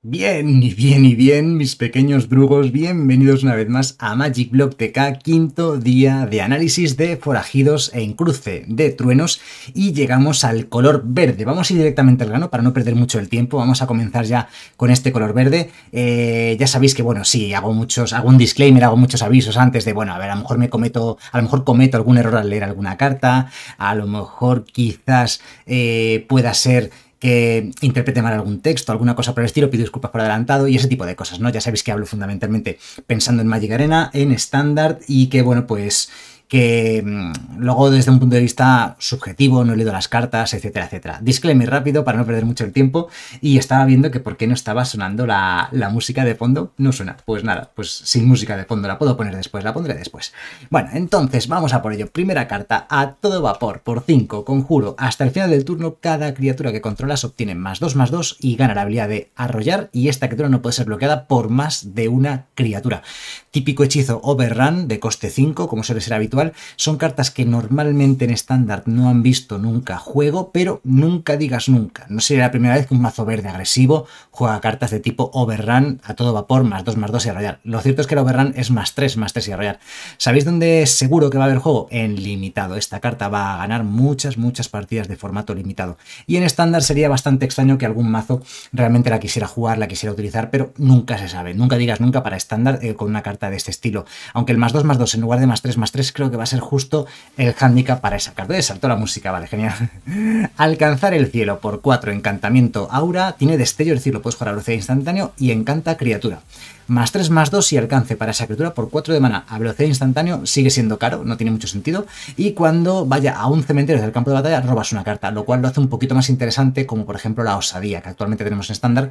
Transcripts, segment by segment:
Bien, y bien, y bien, mis pequeños drugos, bienvenidos una vez más a Magic Block TK, quinto día de análisis de forajidos e en cruce de truenos y llegamos al color verde. Vamos a ir directamente al grano para no perder mucho el tiempo, vamos a comenzar ya con este color verde. Eh, ya sabéis que, bueno, sí, hago muchos, hago un disclaimer, hago muchos avisos antes de, bueno, a ver, a lo mejor me cometo, a lo mejor cometo algún error al leer alguna carta, a lo mejor quizás eh, pueda ser que interprete mal algún texto, alguna cosa por el estilo, pido disculpas por adelantado y ese tipo de cosas, ¿no? Ya sabéis que hablo fundamentalmente pensando en Magic Arena, en estándar y que, bueno, pues que mm, luego desde un punto de vista subjetivo, no he leído las cartas, etcétera, etcétera. Disclaimer rápido para no perder mucho el tiempo y estaba viendo que por qué no estaba sonando la, la música de fondo. No suena, pues nada, pues sin música de fondo la puedo poner después, la pondré después. Bueno, entonces vamos a por ello. Primera carta, a todo vapor, por 5, conjuro. Hasta el final del turno, cada criatura que controlas obtiene más 2 más 2 y gana la habilidad de arrollar y esta criatura no puede ser bloqueada por más de una criatura. Típico hechizo overrun de coste 5, como suele ser habitual son cartas que normalmente en estándar no han visto nunca juego, pero nunca digas nunca. No sería la primera vez que un mazo verde agresivo juega cartas de tipo overrun a todo vapor, más 2, más 2 y arrollar. Lo cierto es que el overrun es más 3, más 3 y arrollar. ¿Sabéis dónde seguro que va a haber juego? En limitado. Esta carta va a ganar muchas, muchas partidas de formato limitado. Y en estándar sería bastante extraño que algún mazo realmente la quisiera jugar, la quisiera utilizar, pero nunca se sabe. Nunca digas nunca para estándar eh, con una carta de este estilo. Aunque el más 2, más 2 en lugar de más 3, más 3 creo que va a ser justo el handicap para esa carta. Saltó la música, vale, genial. Alcanzar el cielo por 4, encantamiento aura, tiene destello, es decir, lo puedes jugar a velocidad instantáneo y encanta criatura. Más 3, más 2 y alcance para esa criatura por 4 de mana a velocidad instantáneo sigue siendo caro, no tiene mucho sentido. Y cuando vaya a un cementerio del campo de batalla robas una carta, lo cual lo hace un poquito más interesante, como por ejemplo la osadía, que actualmente tenemos en estándar,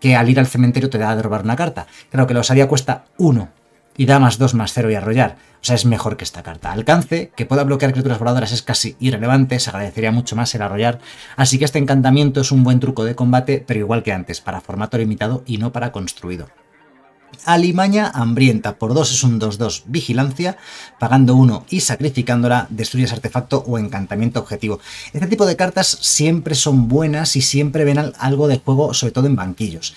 que al ir al cementerio te da de robar una carta. Claro que la osadía cuesta 1 y da más 2 más 0 y arrollar. O sea, es mejor que esta carta. Alcance, que pueda bloquear criaturas voladoras es casi irrelevante, se agradecería mucho más el arrollar. Así que este encantamiento es un buen truco de combate, pero igual que antes, para formato limitado y no para construido. Alimaña hambrienta por 2 es un 2-2 vigilancia, pagando 1 y sacrificándola destruyes artefacto o encantamiento objetivo. Este tipo de cartas siempre son buenas y siempre ven algo de juego, sobre todo en banquillos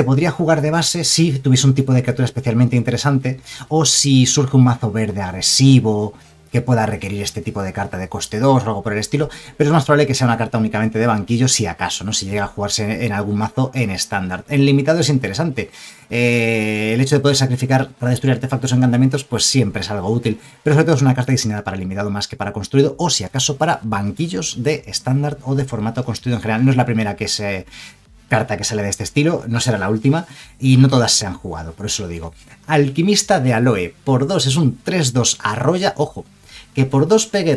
se podría jugar de base si tuviese un tipo de criatura especialmente interesante o si surge un mazo verde agresivo que pueda requerir este tipo de carta de coste 2 o algo por el estilo, pero es más probable que sea una carta únicamente de banquillo si acaso, ¿no? Si llega a jugarse en algún mazo en estándar. En limitado es interesante. Eh, el hecho de poder sacrificar para destruir artefactos o encantamientos, pues siempre es algo útil, pero sobre todo es una carta diseñada para limitado más que para construido, o si acaso para banquillos de estándar o de formato construido en general. No es la primera que se, carta que sale de este estilo, no será la última, y no todas se han jugado, por eso lo digo. Alquimista de Aloe, por 2 es un 3-2 arroya, ojo, que por dos pegue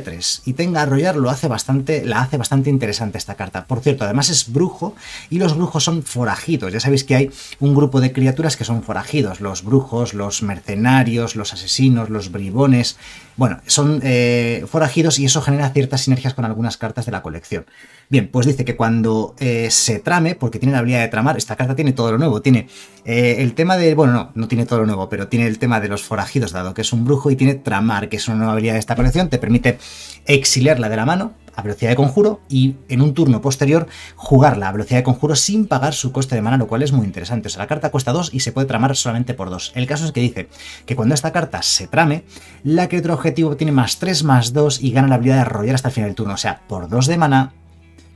y tenga arrollar lo hace bastante, la hace bastante interesante esta carta. Por cierto, además es brujo y los brujos son forajidos. Ya sabéis que hay un grupo de criaturas que son forajidos, los brujos, los mercenarios, los asesinos, los bribones. Bueno, son eh, forajidos y eso genera ciertas sinergias con algunas cartas de la colección. Bien, pues dice que cuando eh, se trame, porque tiene la habilidad de tramar, esta carta tiene todo lo nuevo. Tiene eh, el tema de, bueno, no, no tiene todo lo nuevo, pero tiene el tema de los forajidos, dado que es un brujo, y tiene tramar, que es una nueva habilidad de esta te permite exiliarla de la mano a velocidad de conjuro y en un turno posterior jugarla a velocidad de conjuro sin pagar su coste de mana, lo cual es muy interesante. O sea, la carta cuesta 2 y se puede tramar solamente por 2. El caso es que dice que cuando esta carta se trame, la criatura objetivo tiene más 3 más 2 y gana la habilidad de arrollar hasta el final del turno. O sea, por 2 de mana,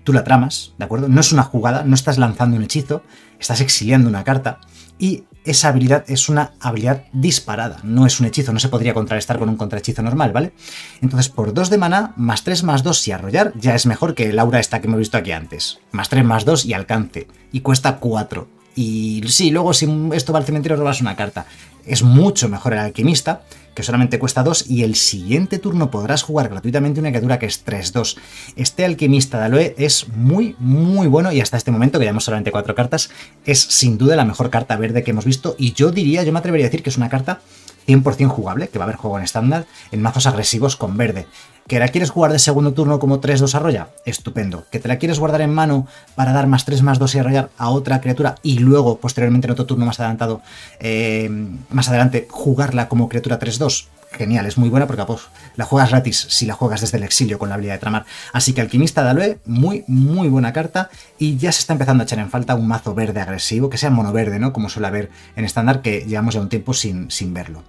tú la tramas, ¿de acuerdo? No es una jugada, no estás lanzando un hechizo, estás exiliando una carta y esa habilidad es una habilidad disparada, no es un hechizo, no se podría contrarrestar con un contrahechizo normal, ¿vale? Entonces, por 2 de mana, más 3 más 2 y arrollar, ya es mejor que el aura esta que hemos visto aquí antes. Más 3 más 2 y alcance, y cuesta 4. Y sí, luego si esto va al cementerio robas una carta. Es mucho mejor el alquimista, que solamente cuesta 2, y el siguiente turno podrás jugar gratuitamente una criatura que es 3-2. Este alquimista de Aloe es muy, muy bueno, y hasta este momento, que llevamos solamente 4 cartas, es sin duda la mejor carta verde que hemos visto, y yo diría, yo me atrevería a decir que es una carta 100% jugable, que va a haber juego en estándar, en mazos agresivos con verde. ¿Que la quieres jugar de segundo turno como 3-2 arroya? Estupendo. ¿Que te la quieres guardar en mano para dar más 3, más 2 y arrollar a otra criatura y luego, posteriormente en otro turno más adelantado, eh, más adelante, jugarla como criatura 3-2? genial, es muy buena porque pues, la juegas gratis si la juegas desde el exilio con la habilidad de tramar. Así que Alquimista de muy, muy buena carta y ya se está empezando a echar en falta un mazo verde agresivo, que sea mono verde, ¿no? Como suele haber en estándar, que llevamos ya un tiempo sin, sin verlo.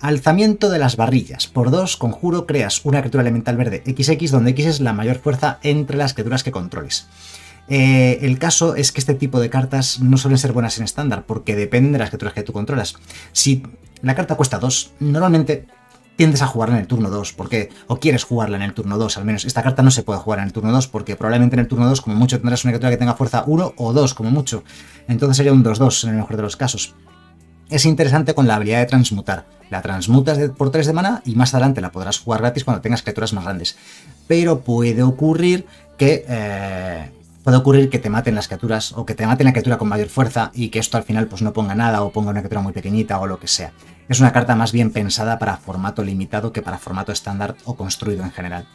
Alzamiento de las barrillas. Por dos conjuro, creas una criatura elemental verde XX, donde X es la mayor fuerza entre las criaturas que controles. Eh, el caso es que este tipo de cartas no suelen ser buenas en estándar, porque dependen de las criaturas que tú controlas. Si la carta cuesta 2, normalmente tiendes a jugarla en el turno 2, porque, o quieres jugarla en el turno 2, al menos esta carta no se puede jugar en el turno 2, porque probablemente en el turno 2 como mucho tendrás una criatura que tenga fuerza 1 o 2 como mucho, entonces sería un 2-2 en el mejor de los casos. Es interesante con la habilidad de transmutar, la transmutas por 3 de mana y más adelante la podrás jugar gratis cuando tengas criaturas más grandes, pero puede ocurrir que... Eh, puede ocurrir que te maten las criaturas o que te maten la criatura con mayor fuerza y que esto al final pues no ponga nada o ponga una criatura muy pequeñita o lo que sea. Es una carta más bien pensada para formato limitado que para formato estándar o construido en general.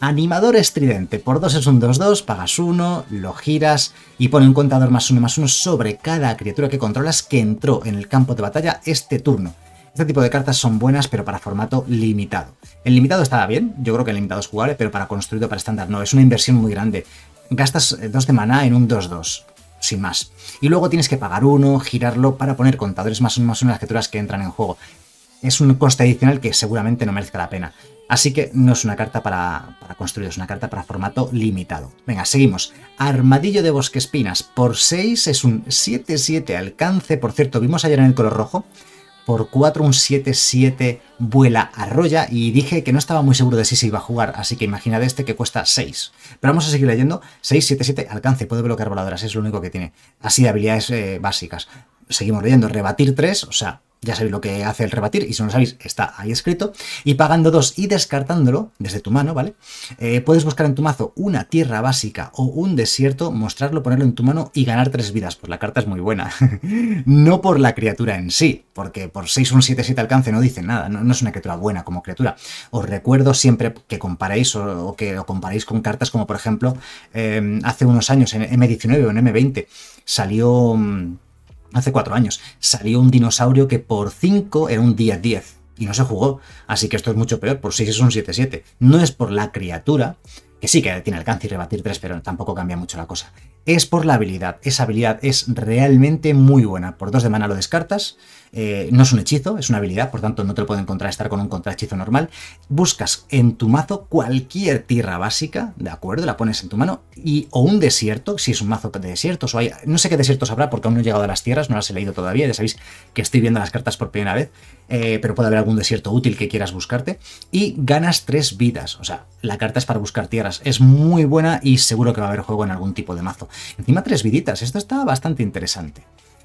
Animador estridente, por 2 es un 2-2, pagas 1, lo giras y pone un contador más uno más uno sobre cada criatura que controlas que entró en el campo de batalla este turno. Este tipo de cartas son buenas, pero para formato limitado. El limitado estaba bien, yo creo que el limitado es jugable, pero para construido para estándar no, es una inversión muy grande gastas eh, dos de maná en un 2-2, sin más. Y luego tienes que pagar uno, girarlo para poner contadores más o menos en las criaturas que entran en juego. Es un coste adicional que seguramente no merezca la pena. Así que no es una carta para, para construir, es una carta para formato limitado. Venga, seguimos. Armadillo de Bosque Espinas por 6 es un 7-7 alcance. Por cierto, vimos ayer en el color rojo por 4 un 7-7 vuela arroya y dije que no estaba muy seguro de si se iba a jugar, así que imaginad este que cuesta 6. Pero vamos a seguir leyendo, 6-7-7 alcance, puede bloquear voladoras, es lo único que tiene, así de habilidades eh, básicas. Seguimos leyendo, rebatir 3, o sea, ya sabéis lo que hace el rebatir, y si no lo sabéis, está ahí escrito. Y pagando dos y descartándolo desde tu mano, ¿vale? Eh, puedes buscar en tu mazo una tierra básica o un desierto, mostrarlo, ponerlo en tu mano y ganar tres vidas. Pues la carta es muy buena. no por la criatura en sí, porque por 6, 1, 7, 7 alcance no dice nada, no, es una criatura buena como criatura. Os recuerdo siempre que comparéis o, que lo comparéis con cartas como, por ejemplo, eh, hace unos años en M19 o en M20 salió mm, hace cuatro años, salió un dinosaurio que por 5 era un 10 10 y no se jugó. Así que esto es mucho peor, por 6 es un 7-7. No es por la criatura, que sí que tiene alcance y rebatir 3, pero tampoco cambia mucho la cosa es por la habilidad. Esa habilidad es realmente muy buena. Por dos de mana lo descartas. Eh, no es un hechizo, es una habilidad, por tanto no te lo pueden contrastar con un contrahechizo normal. Buscas en tu mazo cualquier tierra básica, ¿de acuerdo? La pones en tu mano. Y, o un desierto, si es un mazo de desiertos, o hay, no sé qué desiertos habrá porque aún no he llegado a las tierras, no las he leído todavía, ya sabéis que estoy viendo las cartas por primera vez, eh, pero puede haber algún desierto útil que quieras buscarte. Y ganas tres vidas, o sea, la carta es para buscar tierras, es muy buena y seguro que va a haber juego en algún tipo de mazo. Encima tres viditas, esto está bastante interesante.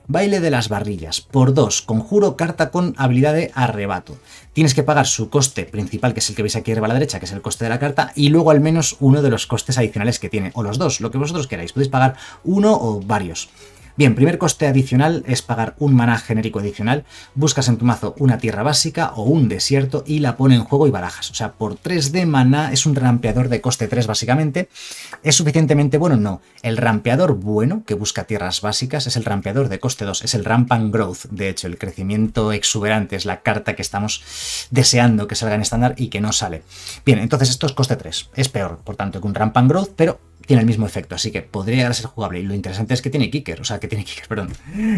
Baile de las barrillas. Por dos conjuro carta con habilidad de arrebato. Tienes que pagar su coste principal, que es el que veis aquí arriba a la derecha, que es el coste de la carta, y luego al menos uno de los costes adicionales que tiene, o los dos, lo que vosotros queráis. Podéis pagar uno o varios. Bien, primer coste adicional es pagar un maná genérico adicional, buscas en tu mazo una tierra básica o un desierto y la pone en juego y barajas. O sea, por 3 de maná es un rampeador de coste 3 básicamente. ¿Es suficientemente bueno? No. El rampeador bueno que busca tierras básicas es el rampeador de coste 2, es el Rampant Growth, de hecho, el crecimiento exuberante es la carta que estamos deseando que salga en estándar y que no sale. Bien, entonces esto es coste 3, es peor, por tanto, que un Rampant Growth, pero tiene el mismo efecto, así que podría ser jugable. Y lo interesante es que tiene Kicker, o sea, que que tiene perdón,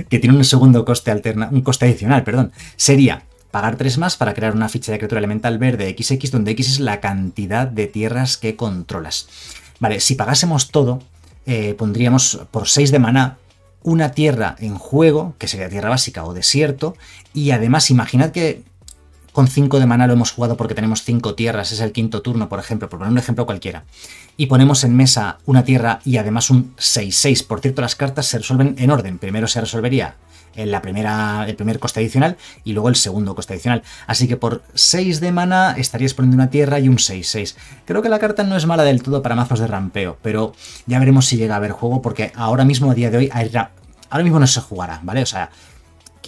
que tiene un segundo coste alterna, un coste adicional, perdón, sería pagar 3 más para crear una ficha de criatura elemental verde XX, donde X es la cantidad de tierras que controlas. Vale, si pagásemos todo, eh, pondríamos por 6 de maná una tierra en juego, que sería tierra básica o desierto, y además imaginad que con 5 de mana lo hemos jugado porque tenemos 5 tierras, es el quinto turno, por ejemplo, por poner un ejemplo cualquiera. Y ponemos en mesa una tierra y además un 6-6. Por cierto, las cartas se resuelven en orden. Primero se resolvería en la primera, el primer coste adicional y luego el segundo coste adicional. Así que por 6 de mana estarías poniendo una tierra y un 6-6. Creo que la carta no es mala del todo para mazos de rampeo, pero ya veremos si llega a haber juego porque ahora mismo, a día de hoy, ahora mismo no se jugará, ¿vale? O sea,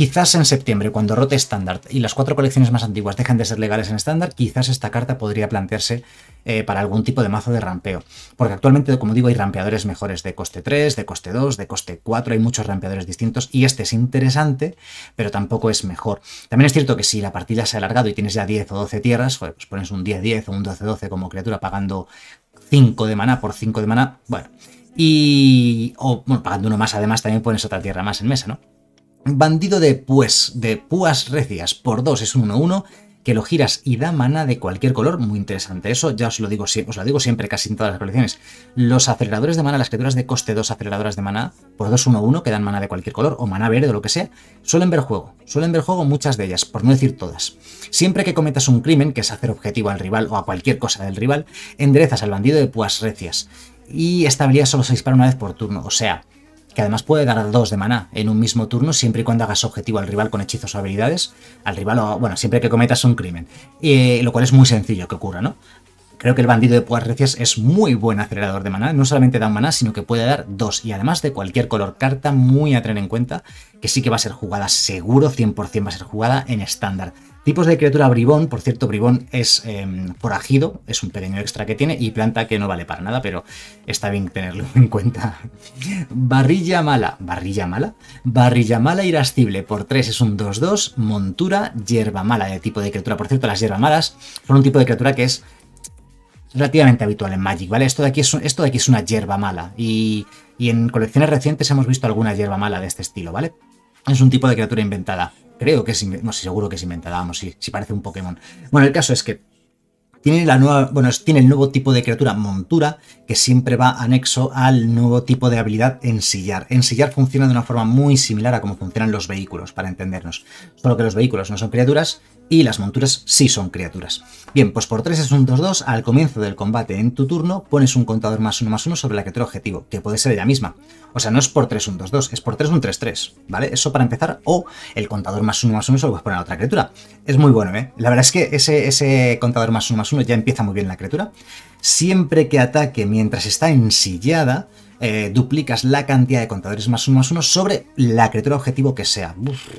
Quizás en septiembre, cuando rote estándar y las cuatro colecciones más antiguas dejen de ser legales en estándar, quizás esta carta podría plantearse eh, para algún tipo de mazo de rampeo. Porque actualmente, como digo, hay rampeadores mejores de coste 3, de coste 2, de coste 4, hay muchos rampeadores distintos y este es interesante, pero tampoco es mejor. También es cierto que si la partida se ha alargado y tienes ya 10 o 12 tierras, pues pones un 10-10 o un 12-12 como criatura pagando 5 de maná por 5 de maná, bueno. Y. O bueno, pagando uno más, además, también pones otra tierra más en mesa, ¿no? Bandido de Pues, de Púas Recias, por 2 es un 1-1, que lo giras y da mana de cualquier color, muy interesante eso, ya os lo digo, os lo digo siempre casi en todas las colecciones. Los aceleradores de mana, las criaturas de coste 2 aceleradoras de mana, por 2-1-1, que dan mana de cualquier color, o mana verde o lo que sea, suelen ver juego, suelen ver juego muchas de ellas, por no decir todas. Siempre que cometas un crimen, que es hacer objetivo al rival o a cualquier cosa del rival, enderezas al bandido de Púas Recias. Y esta habilidad solo se dispara una vez por turno, o sea, que además puede dar dos de maná en un mismo turno siempre y cuando hagas objetivo al rival con hechizos o habilidades, al rival o, bueno, siempre que cometas un crimen, eh, lo cual es muy sencillo que ocurra, ¿no? Creo que el bandido de púas recias es muy buen acelerador de maná, no solamente da maná, sino que puede dar dos, y además de cualquier color carta, muy a tener en cuenta, que sí que va a ser jugada seguro, 100% va a ser jugada en estándar. Tipos de criatura bribón, por cierto, bribón es eh, es un pequeño extra que tiene, y planta que no vale para nada, pero está bien tenerlo en cuenta. Barrilla mala, barrilla mala, barrilla mala irascible, por 3 es un 2-2, montura, hierba mala de tipo de criatura. Por cierto, las hierbas malas son un tipo de criatura que es relativamente habitual en Magic, ¿vale? Esto de aquí es, esto aquí es una hierba mala, y, y en colecciones recientes hemos visto alguna hierba mala de este estilo, ¿vale? Es un tipo de criatura inventada. Creo que es, no sé, seguro que es inventada, vamos, si, si parece un Pokémon. Bueno, el caso es que tiene, la nueva, bueno, tiene el nuevo tipo de criatura montura que siempre va anexo al nuevo tipo de habilidad ensillar. Ensillar funciona de una forma muy similar a cómo funcionan los vehículos, para entendernos. Solo que los vehículos no son criaturas, y las monturas sí son criaturas. Bien, pues por 3 es un 2-2, al comienzo del combate en tu turno pones un contador más 1 más 1 sobre la criatura objetivo, que puede ser ella misma. O sea, no es por 3 un 2-2, es por 3 un 3-3, ¿vale? Eso para empezar, o el contador más 1 más 1 se lo puedes poner a otra criatura. Es muy bueno, ¿eh? La verdad es que ese, ese contador más 1 más 1 ya empieza muy bien la criatura. Siempre que ataque mientras está ensillada, eh, duplicas la cantidad de contadores más uno más uno sobre la criatura objetivo que sea.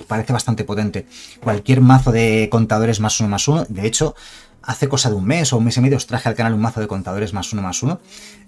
parece bastante potente. Cualquier mazo de contadores más uno más uno, de hecho, hace cosa de un mes o un mes y medio os traje al canal un mazo de contadores más uno más uno.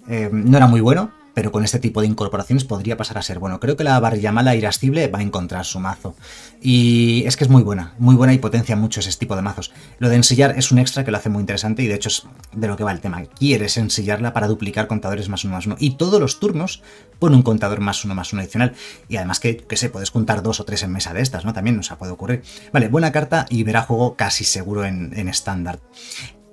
Eh, no era muy bueno, pero con este tipo de incorporaciones podría pasar a ser bueno. Creo que la Mala irascible va a encontrar su mazo. Y es que es muy buena, muy buena y potencia mucho ese tipo de mazos. Lo de ensillar es un extra que lo hace muy interesante y de hecho es de lo que va el tema. Quieres ensillarla para duplicar contadores más uno más uno. Y todos los turnos pone un contador más uno más uno adicional. Y además que, qué sé, puedes contar dos o tres en mesa de estas, ¿no? También nos ha puede ocurrir. Vale, buena carta y verá juego casi seguro en estándar.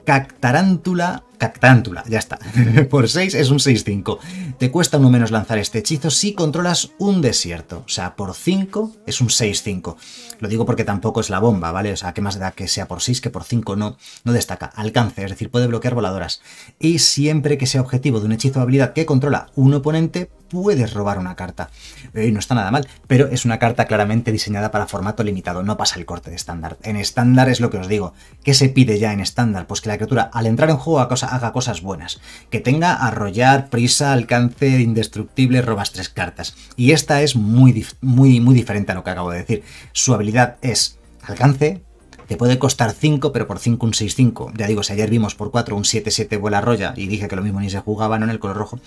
Cactarántula Cactántula, ya está. Por 6 es un 6-5. Te cuesta uno menos lanzar este hechizo si controlas un desierto. O sea, por 5 es un 6-5. Lo digo porque tampoco es la bomba, ¿vale? O sea, que más da que sea por 6 que por 5 no, no destaca. Alcance, es decir, puede bloquear voladoras. Y siempre que sea objetivo de un hechizo o habilidad que controla un oponente, puedes robar una carta. Y eh, no está nada mal, pero es una carta claramente diseñada para formato limitado, no pasa el corte de estándar. En estándar es lo que os digo. ¿Qué se pide ya en estándar? Pues que la criatura al entrar en juego a causa, haga cosas buenas, que tenga arrollar, prisa, alcance, indestructible, robas tres cartas. Y esta es muy, muy, muy diferente a lo que acabo de decir. Su habilidad es alcance, te puede costar 5, pero por 5 un 6-5. Ya digo, si ayer vimos por 4 un 7-7 vuela Arrolla y dije que lo mismo ni se jugaba, ¿no? En el color rojo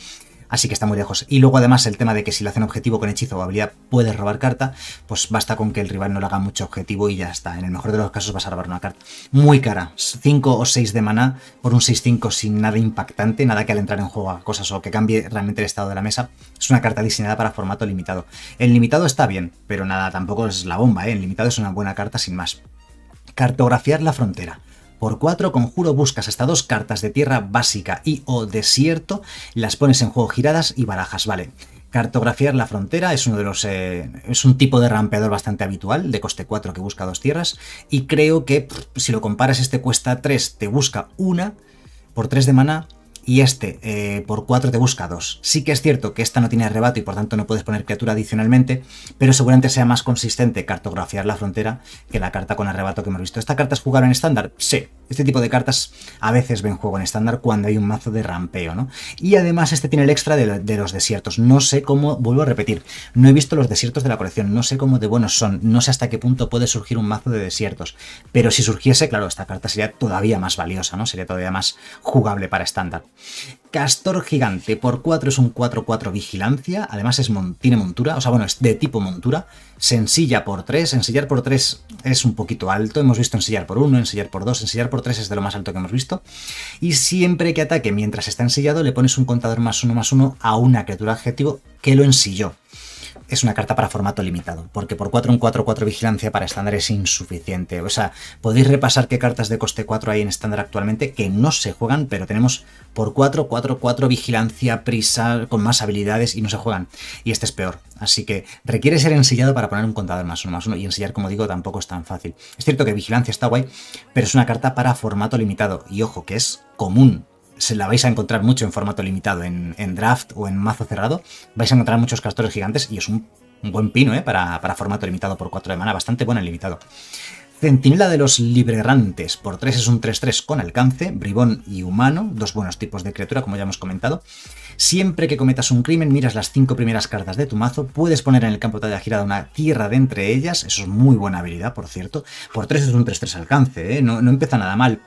así que está muy lejos. Y luego además el tema de que si le hacen objetivo con hechizo o habilidad puedes robar carta, pues basta con que el rival no le haga mucho objetivo y ya está. En el mejor de los casos vas a robar una carta. Muy cara, 5 o 6 de maná por un 6-5 sin nada impactante, nada que al entrar en juego a cosas o que cambie realmente el estado de la mesa. Es una carta diseñada para formato limitado. El limitado está bien, pero nada, tampoco es la bomba, ¿eh? El limitado es una buena carta sin más. Cartografiar la frontera. Por 4 conjuro buscas hasta dos cartas de tierra básica y o desierto, las pones en juego giradas y barajas, vale. Cartografiar la frontera es uno de los. Eh, es un tipo de rampeador bastante habitual, de coste 4 que busca dos tierras. Y creo que si lo comparas, este cuesta 3, te busca una. Por 3 de mana, y este eh, por 4 te busca 2. Sí que es cierto que esta no tiene arrebato y por tanto no puedes poner criatura adicionalmente, pero seguramente sea más consistente cartografiar la frontera que la carta con arrebato que hemos visto. ¿Esta carta es jugable en estándar? Sí. Este tipo de cartas a veces ven juego en estándar cuando hay un mazo de rampeo, ¿no? Y además este tiene el extra de los desiertos. No sé cómo, vuelvo a repetir, no he visto los desiertos de la colección, no sé cómo de buenos son, no sé hasta qué punto puede surgir un mazo de desiertos, pero si surgiese, claro, esta carta sería todavía más valiosa, ¿no? Sería todavía más jugable para estándar. Castor gigante por 4 es un 4-4 vigilancia, además tiene montura, o sea, bueno, es de tipo montura. Sencilla por 3, ensillar por 3 es un poquito alto, hemos visto ensillar por 1, ensillar por 2, ensillar por 3 es de lo más alto que hemos visto. Y siempre que ataque mientras está ensillado le pones un contador más 1 más 1 a una criatura adjetivo que lo ensilló es una carta para formato limitado, porque por 4 en 4, 4 vigilancia para estándar es insuficiente. O sea, podéis repasar qué cartas de coste 4 hay en estándar actualmente que no se juegan, pero tenemos por 4, 4, 4 vigilancia, prisa, con más habilidades y no se juegan. Y este es peor. Así que requiere ser ensillado para poner un contador más uno más uno. Y ensillar, como digo, tampoco es tan fácil. Es cierto que vigilancia está guay, pero es una carta para formato limitado. Y ojo, que es común se la vais a encontrar mucho en formato limitado, en, en, draft o en mazo cerrado. Vais a encontrar muchos castores gigantes y es un, buen pino ¿eh? para, formato limitado por 4 de mana, bastante bueno en limitado. Centinela de los Librerantes por 3 es un 3-3 con alcance, bribón y humano, dos buenos tipos de criatura como ya hemos comentado. Siempre que cometas un crimen miras las 5 primeras cartas de tu mazo, puedes poner en el campo de la girada una tierra de entre ellas, eso es muy buena habilidad por cierto. Por 3 es un 3-3 alcance, ¿eh? no, no empieza nada mal,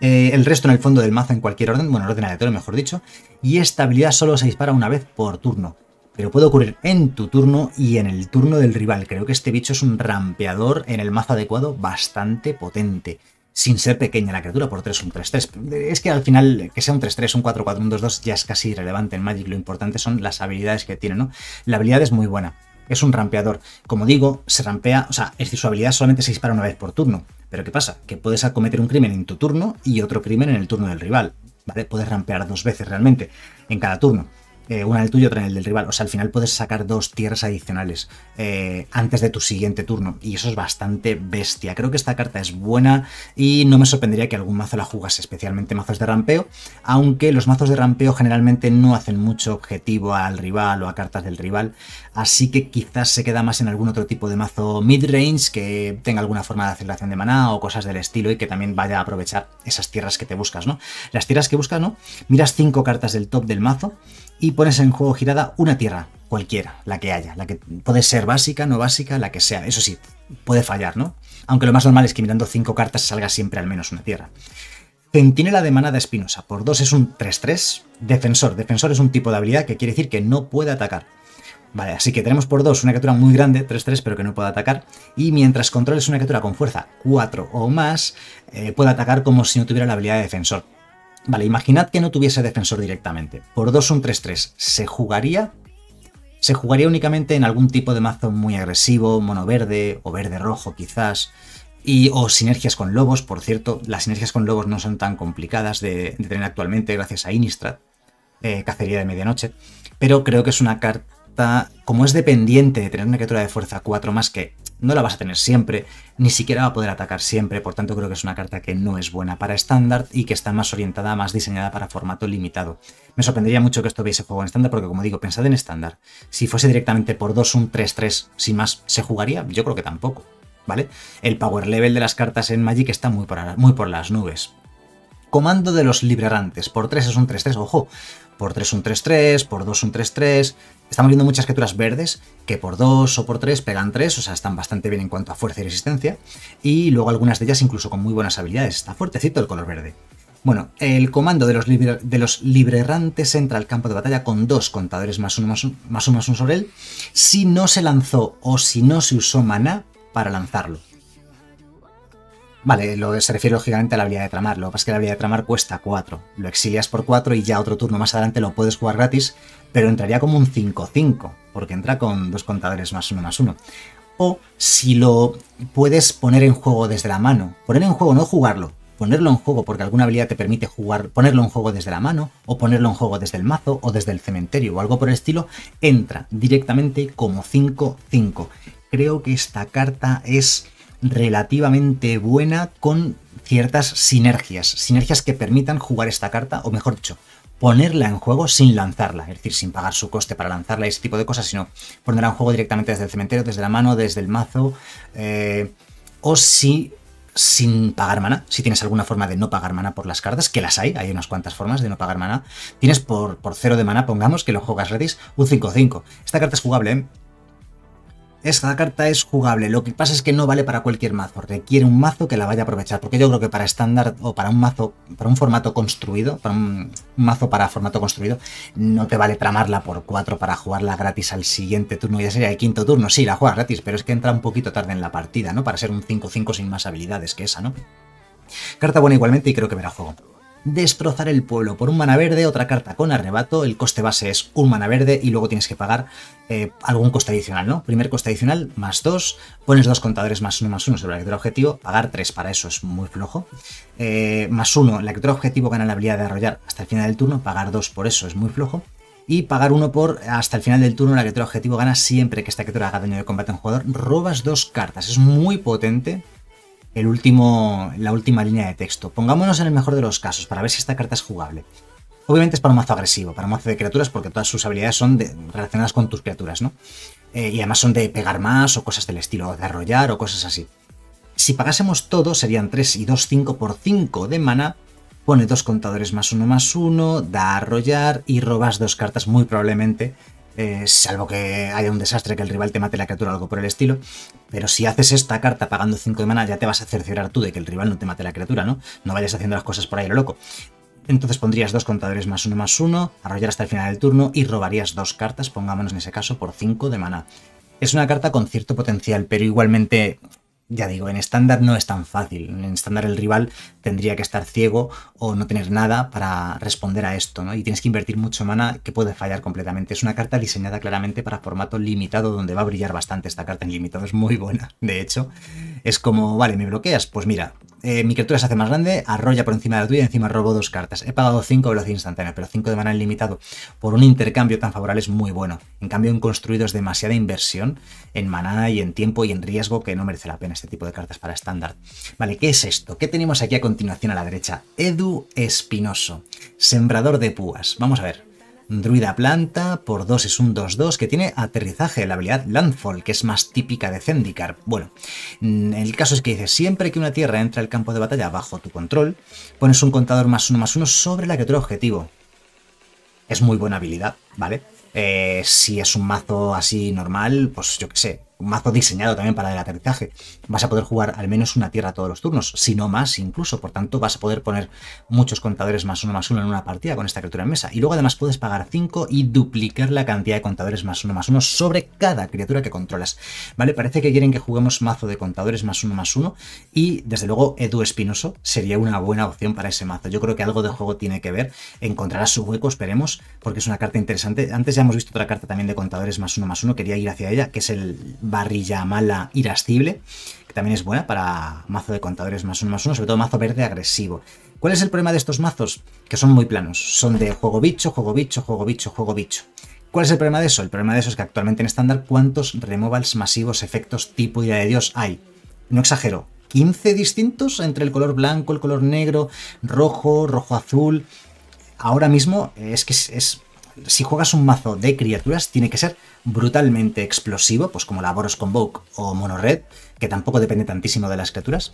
eh, el resto en el fondo del mazo en cualquier orden, bueno, orden aleatorio mejor dicho, y esta habilidad solo se dispara una vez por turno, pero puede ocurrir en tu turno y en el turno del rival. Creo que este bicho es un rampeador en el mazo adecuado bastante potente. Sin ser pequeña la criatura por 3, un 3-3. Es que al final, que sea un 3-3, un 4-4, un 2-2, ya es casi irrelevante en Magic. Lo importante son las habilidades que tiene, ¿no? La habilidad es muy buena es un rampeador. Como digo, se rampea, o sea, es su habilidad solamente se dispara una vez por turno. Pero ¿qué pasa? Que puedes cometer un crimen en tu turno y otro crimen en el turno del rival. ¿Vale? Puedes rampear dos veces realmente en cada turno. Eh, una del el tuyo, otra en el del rival. O sea, al final puedes sacar dos tierras adicionales eh, antes de tu siguiente turno. Y eso es bastante bestia. Creo que esta carta es buena y no me sorprendería que algún mazo la jugas especialmente mazos de rampeo. Aunque los mazos de rampeo generalmente no hacen mucho objetivo al rival o a cartas del rival. Así que quizás se queda más en algún otro tipo de mazo mid-range que tenga alguna forma de aceleración de maná o cosas del estilo y que también vaya a aprovechar esas tierras que te buscas, ¿no? Las tierras que buscas, ¿no? Miras cinco cartas del top del mazo y pones en juego girada una tierra, cualquiera, la que haya, la que puede ser básica, no básica, la que sea. Eso sí, puede fallar, ¿no? Aunque lo más normal es que mirando cinco cartas salga siempre al menos una tierra. Centinela de manada espinosa, por 2 es un 3-3. Defensor, defensor es un tipo de habilidad que quiere decir que no puede atacar. Vale, así que tenemos por 2 una criatura muy grande, 3-3, pero que no puede atacar. Y mientras controles una criatura con fuerza 4 o más, eh, puede atacar como si no tuviera la habilidad de defensor. Vale, imaginad que no tuviese defensor directamente. Por 2 un 3-3. ¿Se jugaría? Se jugaría únicamente en algún tipo de mazo muy agresivo, mono verde o verde rojo quizás. Y, o sinergias con lobos, por cierto, las sinergias con lobos no son tan complicadas de, tener actualmente gracias a Innistrad, eh, Cacería de Medianoche, pero creo que es una carta, como es dependiente de tener una criatura de fuerza 4 más que no la vas a tener siempre, ni siquiera va a poder atacar siempre, por tanto creo que es una carta que no es buena para estándar y que está más orientada, más diseñada para formato limitado. Me sorprendería mucho que esto viese juego en estándar porque como digo, pensad en estándar. Si fuese directamente por 2 un 3-3 sin más, ¿se jugaría? Yo creo que tampoco. ¿Vale? El power level de las cartas en Magic está muy por, muy por las nubes. Comando de los librerantes, Por 3 es un 3-3, ojo por 3 un 3-3, por 2 un 3-3. Estamos viendo muchas criaturas verdes que por 2 o por 3 pegan 3, o sea, están bastante bien en cuanto a fuerza y resistencia. Y luego algunas de ellas incluso con muy buenas habilidades. Está fuertecito el color verde. Bueno, el comando de los, libre, librerrantes entra al campo de batalla con dos contadores más 1 más, más uno sobre él, si no se lanzó o si no se usó maná para lanzarlo. Vale, lo se refiere lógicamente a la habilidad de tramar. Lo que pasa es que la habilidad de tramar cuesta 4. Lo exilias por 4 y ya otro turno más adelante lo puedes jugar gratis, pero entraría como un 5-5, porque entra con dos contadores más uno más uno. O si lo puedes poner en juego desde la mano. Poner en juego, no jugarlo. Ponerlo en juego porque alguna habilidad te permite jugar, ponerlo en juego desde la mano, o ponerlo en juego desde el mazo, o desde el cementerio, o algo por el estilo, entra directamente como 5-5. Creo que esta carta es relativamente buena con ciertas sinergias, sinergias que permitan jugar esta carta, o mejor dicho, ponerla en juego sin lanzarla, es decir, sin pagar su coste para lanzarla y ese tipo de cosas, sino ponerla en juego directamente desde el cementerio, desde la mano, desde el mazo, eh, o si sin pagar mana, si tienes alguna forma de no pagar mana por las cartas, que las hay, hay unas cuantas formas de no pagar mana, tienes por, por cero de mana, pongamos que lo juegas Redis, un 5-5. Esta carta es jugable, ¿eh? Esta carta es jugable, lo que pasa es que no vale para cualquier mazo, requiere un mazo que la vaya a aprovechar, porque yo creo que para estándar o para un mazo, para un formato construido, para un mazo para formato construido, no te vale tramarla por 4 para jugarla gratis al siguiente turno, ya sería el quinto turno, sí, la juegas gratis, pero es que entra un poquito tarde en la partida, ¿no? Para ser un 5-5 sin más habilidades que esa, ¿no? Carta buena igualmente y creo que verá juego. Destrozar el pueblo por un mana verde, otra carta con arrebato, el coste base es un mana verde y luego tienes que pagar eh, algún coste adicional, ¿no? Primer coste adicional, más 2, pones dos contadores más uno más uno sobre la criatura objetivo, pagar 3 para eso es muy flojo. Eh, más uno la criatura objetivo gana la habilidad de arrollar hasta el final del turno, pagar dos por eso es muy flojo. Y pagar uno por hasta el final del turno, la criatura objetivo gana siempre que esta criatura haga daño de combate a un jugador. Robas dos cartas, es muy potente el último, la última línea de texto. Pongámonos en el mejor de los casos para ver si esta carta es jugable. Obviamente es para un mazo agresivo, para un mazo de criaturas, porque todas sus habilidades son de, relacionadas con tus criaturas, ¿no? Eh, y además son de pegar más o cosas del estilo, de arrollar o cosas así. Si pagásemos todo, serían 3 y 2, 5 por 5 de mana. Pone dos contadores más uno más uno, da a arrollar y robas dos cartas muy probablemente, eh, salvo que haya un desastre, que el rival te mate la criatura o algo por el estilo. Pero si haces esta carta pagando 5 de mana, ya te vas a cerciorar tú de que el rival no te mate la criatura, ¿no? No vayas haciendo las cosas por ahí lo loco. Entonces pondrías dos contadores más uno más uno, arrollar hasta el final del turno y robarías dos cartas, pongámonos en ese caso, por cinco de maná. Es una carta con cierto potencial, pero igualmente, ya digo, en estándar no es tan fácil. En estándar el rival tendría que estar ciego o no tener nada para responder a esto, ¿no? Y tienes que invertir mucho mana que puede fallar completamente. Es una carta diseñada claramente para formato limitado donde va a brillar bastante esta carta en limitado. Es muy buena, de hecho. Es como, vale, ¿me bloqueas? Pues mira, eh, mi criatura se hace más grande, arrolla por encima de la tuya y encima robo dos cartas. He pagado 5 velocidad instantánea, pero 5 de mana en limitado por un intercambio tan favorable es muy bueno. En cambio, en construido es demasiada inversión en maná y en tiempo y en riesgo que no merece la pena este tipo de cartas para estándar. Vale, ¿qué es esto? ¿Qué tenemos aquí a continuación a la derecha, Edu Espinoso, sembrador de púas. Vamos a ver. Druida planta, por 2 es un 2-2, que tiene aterrizaje, la habilidad Landfall, que es más típica de Zendikar. Bueno, mm, el caso es que dice, siempre que una tierra entra al campo de batalla bajo tu control, pones un contador más uno más uno sobre la criatura objetivo. Es muy buena habilidad, ¿vale? Eh, si es un mazo así normal, pues yo qué sé, mazo diseñado también para el aterrizaje, vas a poder jugar al menos una tierra todos los turnos, si no más incluso, por tanto vas a poder poner muchos contadores más uno más uno en una partida con esta criatura en mesa, y luego además puedes pagar 5 y duplicar la cantidad de contadores más uno más uno sobre cada criatura que controlas, ¿vale? Parece que quieren que juguemos mazo de contadores más uno más uno, y desde luego Edu Espinoso sería una buena opción para ese mazo, yo creo que algo de juego tiene que ver, encontrarás su hueco, esperemos, porque es una carta interesante, antes ya hemos visto otra carta también de contadores más uno más uno, quería ir hacia ella, que es el barrilla mala Irascible, que también es buena para mazo de contadores más uno más uno, sobre todo mazo verde agresivo. ¿Cuál es el problema de estos mazos? Que son muy planos. Son de juego bicho, juego bicho, juego bicho, juego bicho. ¿Cuál es el problema de eso? El problema de eso es que actualmente en estándar, ¿cuántos removals masivos, efectos tipo ira de Dios hay? No exagero, 15 distintos entre el color blanco, el color negro, rojo, rojo azul. Ahora mismo es que es si juegas un mazo de criaturas, tiene que ser brutalmente explosivo, pues como la Boros Convoke o Mono Red, que tampoco depende tantísimo de las criaturas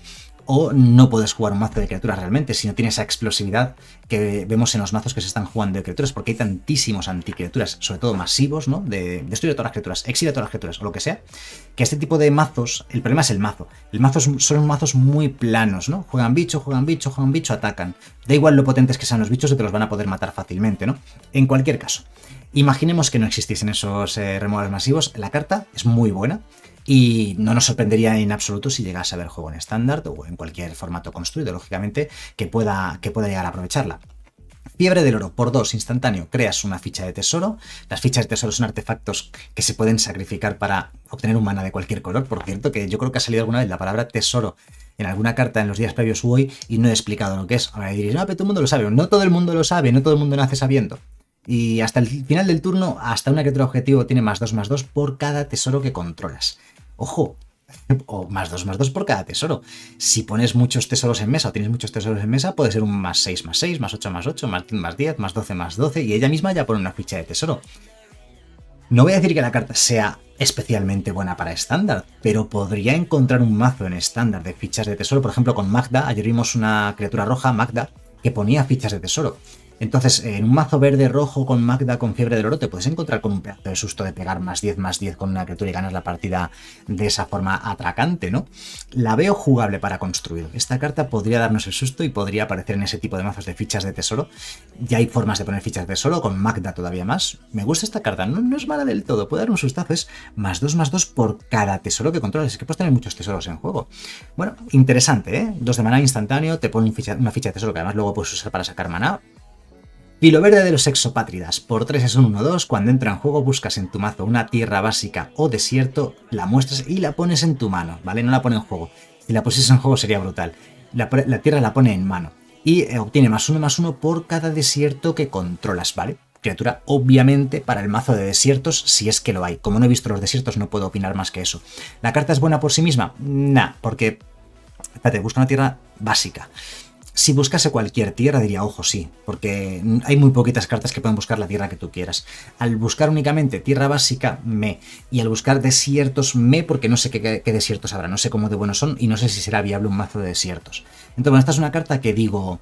o no puedes jugar un mazo de criaturas realmente si no tienes esa explosividad que vemos en los mazos que se están jugando de criaturas, porque hay tantísimos anticriaturas, sobre todo masivos, ¿no? De destruir a todas las criaturas, exilio a todas las criaturas o lo que sea, que este tipo de mazos, el problema es el mazo. El mazo son mazos muy planos, ¿no? Juegan bicho, juegan bicho, juegan bicho, atacan. Da igual lo potentes que sean los bichos, te los van a poder matar fácilmente, ¿no? En cualquier caso. Imaginemos que no existiesen esos eh, masivos. La carta es muy buena. Y no nos sorprendería en absoluto si llegase a ver juego en estándar o en cualquier formato construido, lógicamente, que pueda, que pueda llegar a aprovecharla. Fiebre del oro por dos, instantáneo, creas una ficha de tesoro. Las fichas de tesoro son artefactos que se pueden sacrificar para obtener un mana de cualquier color. Por cierto, que yo creo que ha salido alguna vez la palabra tesoro en alguna carta en los días previos u hoy y no he explicado lo que es. Ahora diréis, no, ah, pero todo el mundo lo sabe. No todo el mundo lo sabe, no todo el mundo nace sabiendo. Y hasta el final del turno, hasta una criatura objetivo tiene más dos, más dos, por cada tesoro que controlas. Ojo, o más 2 más 2 por cada tesoro. Si pones muchos tesoros en mesa o tienes muchos tesoros en mesa, puede ser un más 6 más 6, más 8 más 8, más 10 más 10, más 12 más 12, y ella misma ya pone una ficha de tesoro. No voy a decir que la carta sea especialmente buena para estándar, pero podría encontrar un mazo en estándar de fichas de tesoro. Por ejemplo, con Magda, ayer vimos una criatura roja, Magda, que ponía fichas de tesoro. Entonces, en un mazo verde rojo con Magda con fiebre del oro, te puedes encontrar con un pedazo de susto de pegar más 10 más 10 con una criatura y ganas la partida de esa forma atracante, ¿no? La veo jugable para construir. Esta carta podría darnos el susto y podría aparecer en ese tipo de mazos de fichas de tesoro. Ya hay formas de poner fichas de tesoro, con Magda todavía más. Me gusta esta carta, no, es mala del todo, puede dar un sustazo, es más 2 más 2 por cada tesoro que controles. Es que puedes tener muchos tesoros en juego. Bueno, interesante, ¿eh? Dos de maná instantáneo, te pone una ficha de tesoro que además luego puedes usar para sacar maná Pilo verde de los exopátridas. Por 3 es un 1-2. Cuando entra en juego buscas en tu mazo una tierra básica o desierto, la muestras y la pones en tu mano, ¿vale? No la pone en juego. Si la pusiese en juego sería brutal. La, tierra la pone en mano. Y eh, obtiene más uno más uno por cada desierto que controlas, ¿vale? Criatura, obviamente, para el mazo de desiertos, si es que lo hay. Como no he visto los desiertos, no puedo opinar más que eso. ¿La carta es buena por sí misma? Nah, porque. Espérate, busca una tierra básica si buscase cualquier tierra diría, ojo, sí, porque hay muy poquitas cartas que pueden buscar la tierra que tú quieras. Al buscar únicamente tierra básica, me. Y al buscar desiertos, me, porque no sé qué, desiertos habrá, no sé cómo de buenos son y no sé si será viable un mazo de desiertos. Entonces, bueno, esta es una carta que digo,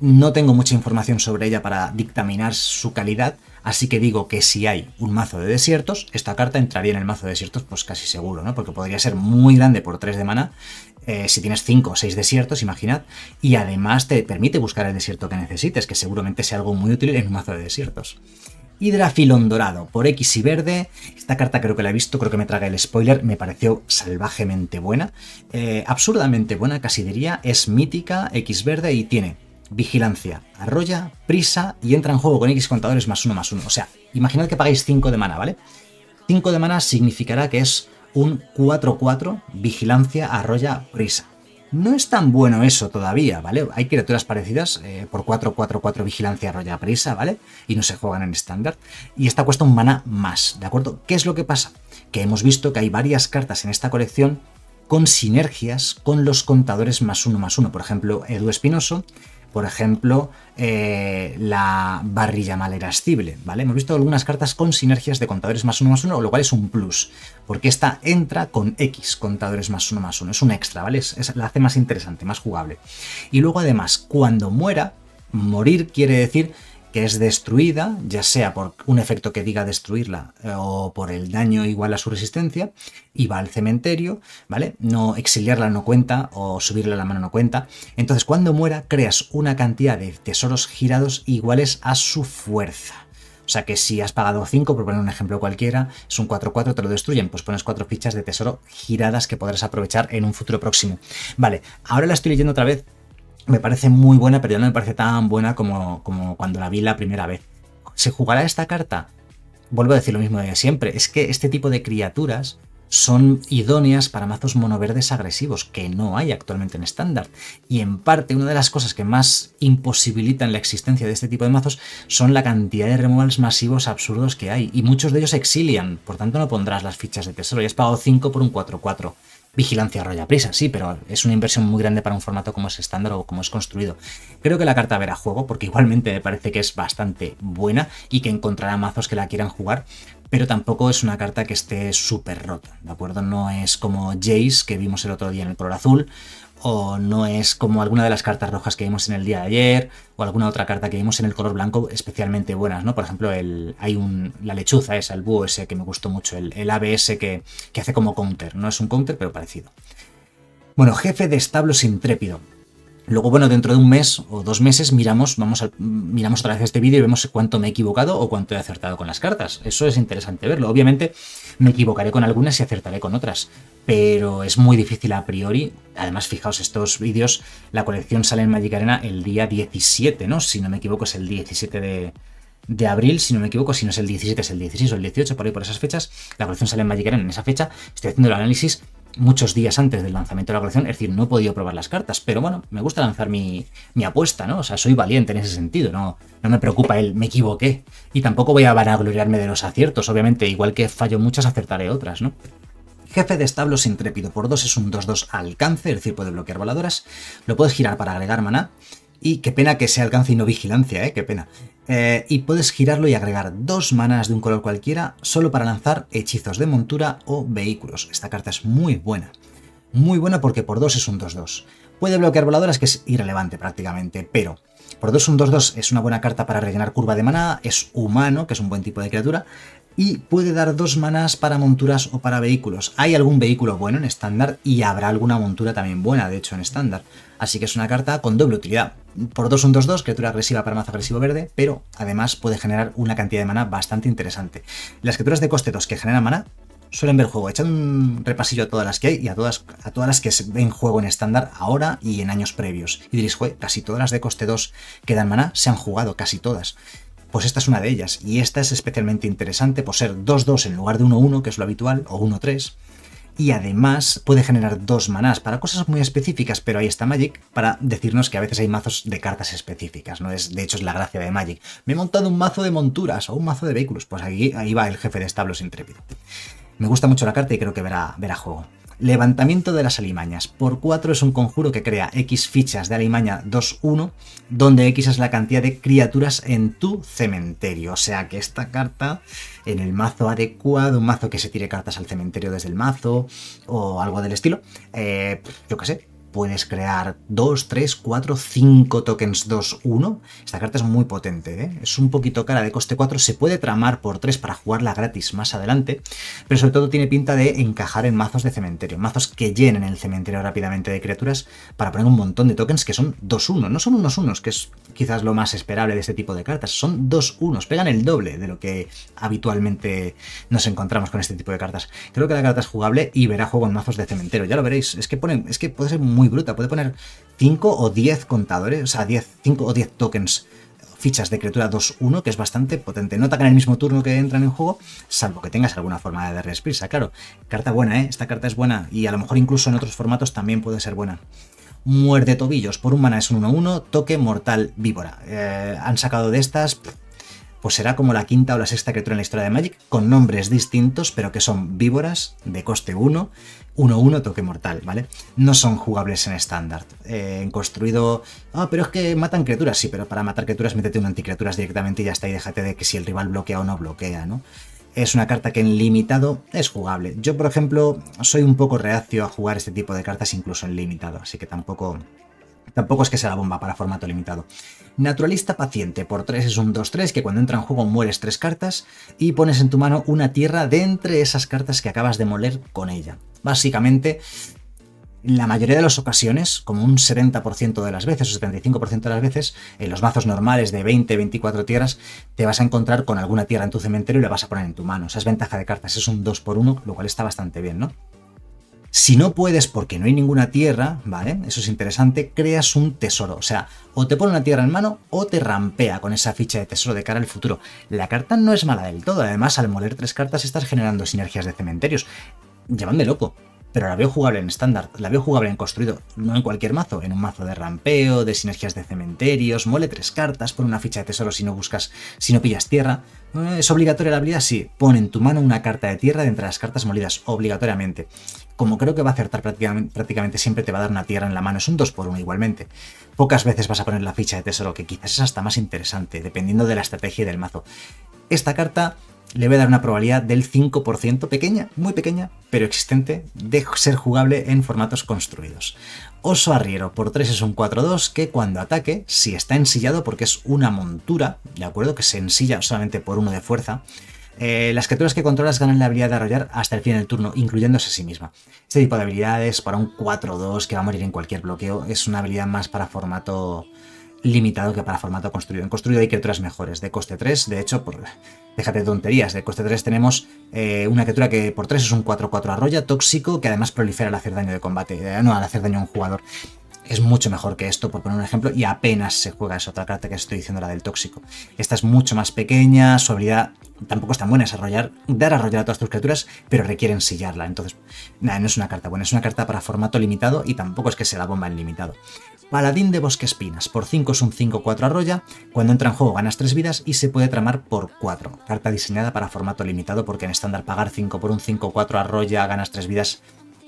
no tengo mucha información sobre ella para dictaminar su calidad, así que digo que si hay un mazo de desiertos, esta carta entraría en el mazo de desiertos pues casi seguro, ¿no? Porque podría ser muy grande por 3 de mana eh, si tienes 5 o 6 desiertos, imaginad, y además te permite buscar el desierto que necesites, que seguramente sea algo muy útil en un mazo de desiertos. Hidrafilón Dorado, por X y verde. Esta carta creo que la he visto, creo que me traga el spoiler, me pareció salvajemente buena. Eh, absurdamente buena, casi diría. Es mítica, X verde y tiene vigilancia, arrolla, prisa y entra en juego con X contadores más uno más uno. O sea, imaginad que pagáis 5 de mana, ¿vale? 5 de mana significará que es un 4-4 Vigilancia Arroya Prisa. No es tan bueno eso todavía, ¿vale? Hay criaturas parecidas eh, por 4-4-4 Vigilancia Arroya Prisa, ¿vale? Y no se juegan en estándar. Y esta cuesta un mana más, ¿de acuerdo? ¿Qué es lo que pasa? Que hemos visto que hay varias cartas en esta colección con sinergias con los contadores más uno más uno. Por ejemplo, Edu Espinoso por ejemplo, eh, la barrilla malerascible ¿vale? Hemos visto algunas cartas con sinergias de contadores más uno más uno, lo cual es un plus, porque esta entra con X contadores más uno más uno, es un extra, ¿vale? la hace más interesante, más jugable. Y luego además, cuando muera, morir quiere decir que es destruida, ya sea por un efecto que diga destruirla eh, o por el daño igual a su resistencia, y va al cementerio, ¿vale? No exiliarla no cuenta o subirle la mano no cuenta. Entonces, cuando muera, creas una cantidad de tesoros girados iguales a su fuerza. O sea que si has pagado 5, por poner un ejemplo cualquiera, es un 4-4, te lo destruyen, pues pones 4 fichas de tesoro giradas que podrás aprovechar en un futuro próximo. Vale, ahora la estoy leyendo otra vez me parece muy buena, pero ya no me parece tan buena como, como cuando la vi la primera vez. ¿Se jugará esta carta? Vuelvo a decir lo mismo de siempre, es que este tipo de criaturas son idóneas para mazos monoverdes agresivos, que no hay actualmente en estándar. Y en parte, una de las cosas que más imposibilitan la existencia de este tipo de mazos son la cantidad de removals masivos absurdos que hay, y muchos de ellos exilian, por tanto no pondrás las fichas de tesoro, ya has pagado 5 por un 4-4 vigilancia raya prisa, sí, pero es una inversión muy grande para un formato como es estándar o como es construido. Creo que la carta verá juego, porque igualmente me parece que es bastante buena y que encontrará mazos que la quieran jugar, pero tampoco es una carta que esté súper rota, ¿de acuerdo? No es como Jace, que vimos el otro día en el color azul, o no es como alguna de las cartas rojas que vimos en el día de ayer, o alguna otra carta que vimos en el color blanco especialmente buenas, ¿no? Por ejemplo, el, hay un, la lechuza esa, el búho ese que me gustó mucho, el, el ABS que, que hace como counter, no es un counter, pero parecido. Bueno, jefe de establos intrépido. Luego, bueno, dentro de un mes o dos meses miramos, vamos miramos otra vez este vídeo y vemos cuánto me he equivocado o cuánto he acertado con las cartas. Eso es interesante verlo. Obviamente me equivocaré con algunas y acertaré con otras, pero es muy difícil a priori. Además, fijaos, estos vídeos, la colección sale en Magic Arena el día 17, ¿no? Si no me equivoco es el 17 de, de abril, si no me equivoco, si no es el 17, es el 16 o el 18, por ahí por esas fechas. La colección sale en Magic Arena en esa fecha. Estoy haciendo el análisis muchos días antes del lanzamiento de la colección, es decir, no he podido probar las cartas, pero bueno, me gusta lanzar mi, mi apuesta, ¿no? O sea, soy valiente en ese sentido, no, no me preocupa el me equivoqué y tampoco voy a vanagloriarme de los aciertos, obviamente, igual que fallo muchas, acertaré otras, ¿no? Jefe de establos intrépido por 2 es un 2-2 alcance, es decir, puede bloquear voladoras, lo puedes girar para agregar maná y qué pena que sea alcance y no vigilancia, ¿eh? Qué pena. Eh, y puedes girarlo y agregar dos manas de un color cualquiera solo para lanzar hechizos de montura o vehículos. Esta carta es muy buena. Muy buena porque por dos es un 2-2. Puede bloquear voladoras que es irrelevante prácticamente, pero por dos, un 2-2 es una buena carta para rellenar curva de maná, es humano, que es un buen tipo de criatura, y puede dar dos manas para monturas o para vehículos. Hay algún vehículo bueno en estándar y habrá alguna montura también buena, de hecho, en estándar. Así que es una carta con doble utilidad. Por 2 un 2-2, criatura agresiva para mazo agresivo verde, pero además puede generar una cantidad de maná bastante interesante. Las criaturas de coste 2 que generan maná suelen ver juego. echan un repasillo a todas las que hay y a todas, a todas las que ven juego en estándar ahora y en años previos. Y diréis, joder, casi todas las de coste 2 que dan maná se han jugado, casi todas. Pues esta es una de ellas, y esta es especialmente interesante por ser 2-2 en lugar de 1-1, que es lo habitual, o 1-3. Y además puede generar dos manás para cosas muy específicas, pero ahí está Magic para decirnos que a veces hay mazos de cartas específicas, ¿no? Es, de hecho, es la gracia de Magic. Me he montado un mazo de monturas o un mazo de vehículos, pues aquí ahí va el jefe de establos intrépido. Me gusta mucho la carta y creo que verá, verá juego. Levantamiento de las alimañas. Por 4 es un conjuro que crea X fichas de alimaña 2-1, donde X es la cantidad de criaturas en tu cementerio. O sea que esta carta en el mazo adecuado, un mazo que se tire cartas al cementerio desde el mazo o algo del estilo, eh, yo qué sé, puedes crear 2, 3, 4, 5 tokens 2, 1. Esta carta es muy potente, ¿eh? es un poquito cara de coste 4, se puede tramar por 3 para jugarla gratis más adelante, pero sobre todo tiene pinta de encajar en mazos de cementerio, mazos que llenen el cementerio rápidamente de criaturas para poner un montón de tokens que son 2-1, no son unos unos, que es quizás lo más esperable de este tipo de cartas, son 2-1, pegan el doble de lo que habitualmente nos encontramos con este tipo de cartas. Creo que la carta es jugable y verá juego en mazos de cementerio, ya lo veréis, es que ponen, es que puede ser muy bruta. Puede poner 5 o 10 contadores, o sea, 10, 5 o 10 tokens, fichas de criatura 2-1, que es bastante potente. No atacan el mismo turno que entran en juego, salvo que tengas alguna forma de darle claro. Carta buena, ¿eh? Esta carta es buena y a lo mejor incluso en otros formatos también puede ser buena. Muerde tobillos, por un mana es un 1-1, toque mortal víbora. Eh, han sacado de estas pues será como la quinta o la sexta criatura en la historia de Magic, con nombres distintos, pero que son víboras de coste 1, 1-1 toque mortal, ¿vale? No son jugables en estándar. Eh, en construido, ah, pero es que matan criaturas, sí, pero para matar criaturas métete un anticriaturas directamente y ya está, y déjate de que si el rival bloquea o no bloquea, ¿no? es una carta que en limitado es jugable. Yo, por ejemplo, soy un poco reacio a jugar este tipo de cartas incluso en limitado, así que tampoco Tampoco es que sea la bomba para formato limitado. Naturalista paciente por 3 es un 2-3 que cuando entra en juego mueres 3 cartas y pones en tu mano una tierra de entre esas cartas que acabas de moler con ella. Básicamente, la mayoría de las ocasiones, como un 70% de las veces o 75% de las veces, en los mazos normales de 20, 24 tierras, te vas a encontrar con alguna tierra en tu cementerio y la vas a poner en tu mano. O sea, es ventaja de cartas, es un 2 por 1 lo cual está bastante bien, ¿no? Si no puedes porque no hay ninguna tierra, ¿vale? Eso es interesante, creas un tesoro. O sea, o te pone una tierra en mano o te rampea con esa ficha de tesoro de cara al futuro. La carta no es mala del todo, además al moler tres cartas estás generando sinergias de cementerios. de loco, pero la veo jugable en estándar, la veo jugable en construido, no en cualquier mazo, en un mazo de rampeo, de sinergias de cementerios, mole tres cartas, pon una ficha de tesoro si no buscas, si no pillas tierra. Eh, ¿Es obligatoria la habilidad? Sí, pon en tu mano una carta de tierra de entre las cartas molidas, obligatoriamente como creo que va a acertar prácticamente, siempre te va a dar una tierra en la mano. Es un 2 por 1 igualmente. Pocas veces vas a poner la ficha de tesoro, que quizás es hasta más interesante, dependiendo de la estrategia y del mazo. Esta carta le va a dar una probabilidad del 5%, pequeña, muy pequeña, pero existente, de ser jugable en formatos construidos. Oso Arriero por 3 es un 4-2 que cuando ataque, si está ensillado porque es una montura, ¿de acuerdo? Que se ensilla solamente por uno de fuerza, eh, las criaturas que controlas ganan la habilidad de arrollar hasta el fin del turno, incluyéndose a sí misma. Este tipo de habilidades para un 4-2 que va a morir en cualquier bloqueo es una habilidad más para formato limitado que para formato construido. En construido hay criaturas mejores, de coste 3, de hecho, por, déjate de tonterías, de coste 3 tenemos eh, una criatura que por 3 es un 4-4 arrolla tóxico, que además prolifera al hacer daño de combate, eh, no al hacer daño a un jugador es mucho mejor que esto, por poner un ejemplo, y apenas se juega esa otra carta que estoy diciendo, la del tóxico. Esta es mucho más pequeña, su habilidad tampoco es tan buena, es dar a arrollar a todas tus criaturas, pero requiere sellarla Entonces, nada, no es una carta buena, es una carta para formato limitado y tampoco es que sea la bomba en limitado. Paladín de Bosque Espinas, por 5 es un 5-4 arroya, cuando entra en juego ganas 3 vidas y se puede tramar por 4. Carta diseñada para formato limitado porque en estándar pagar 5 por un 5-4 arroya, ganas 3 vidas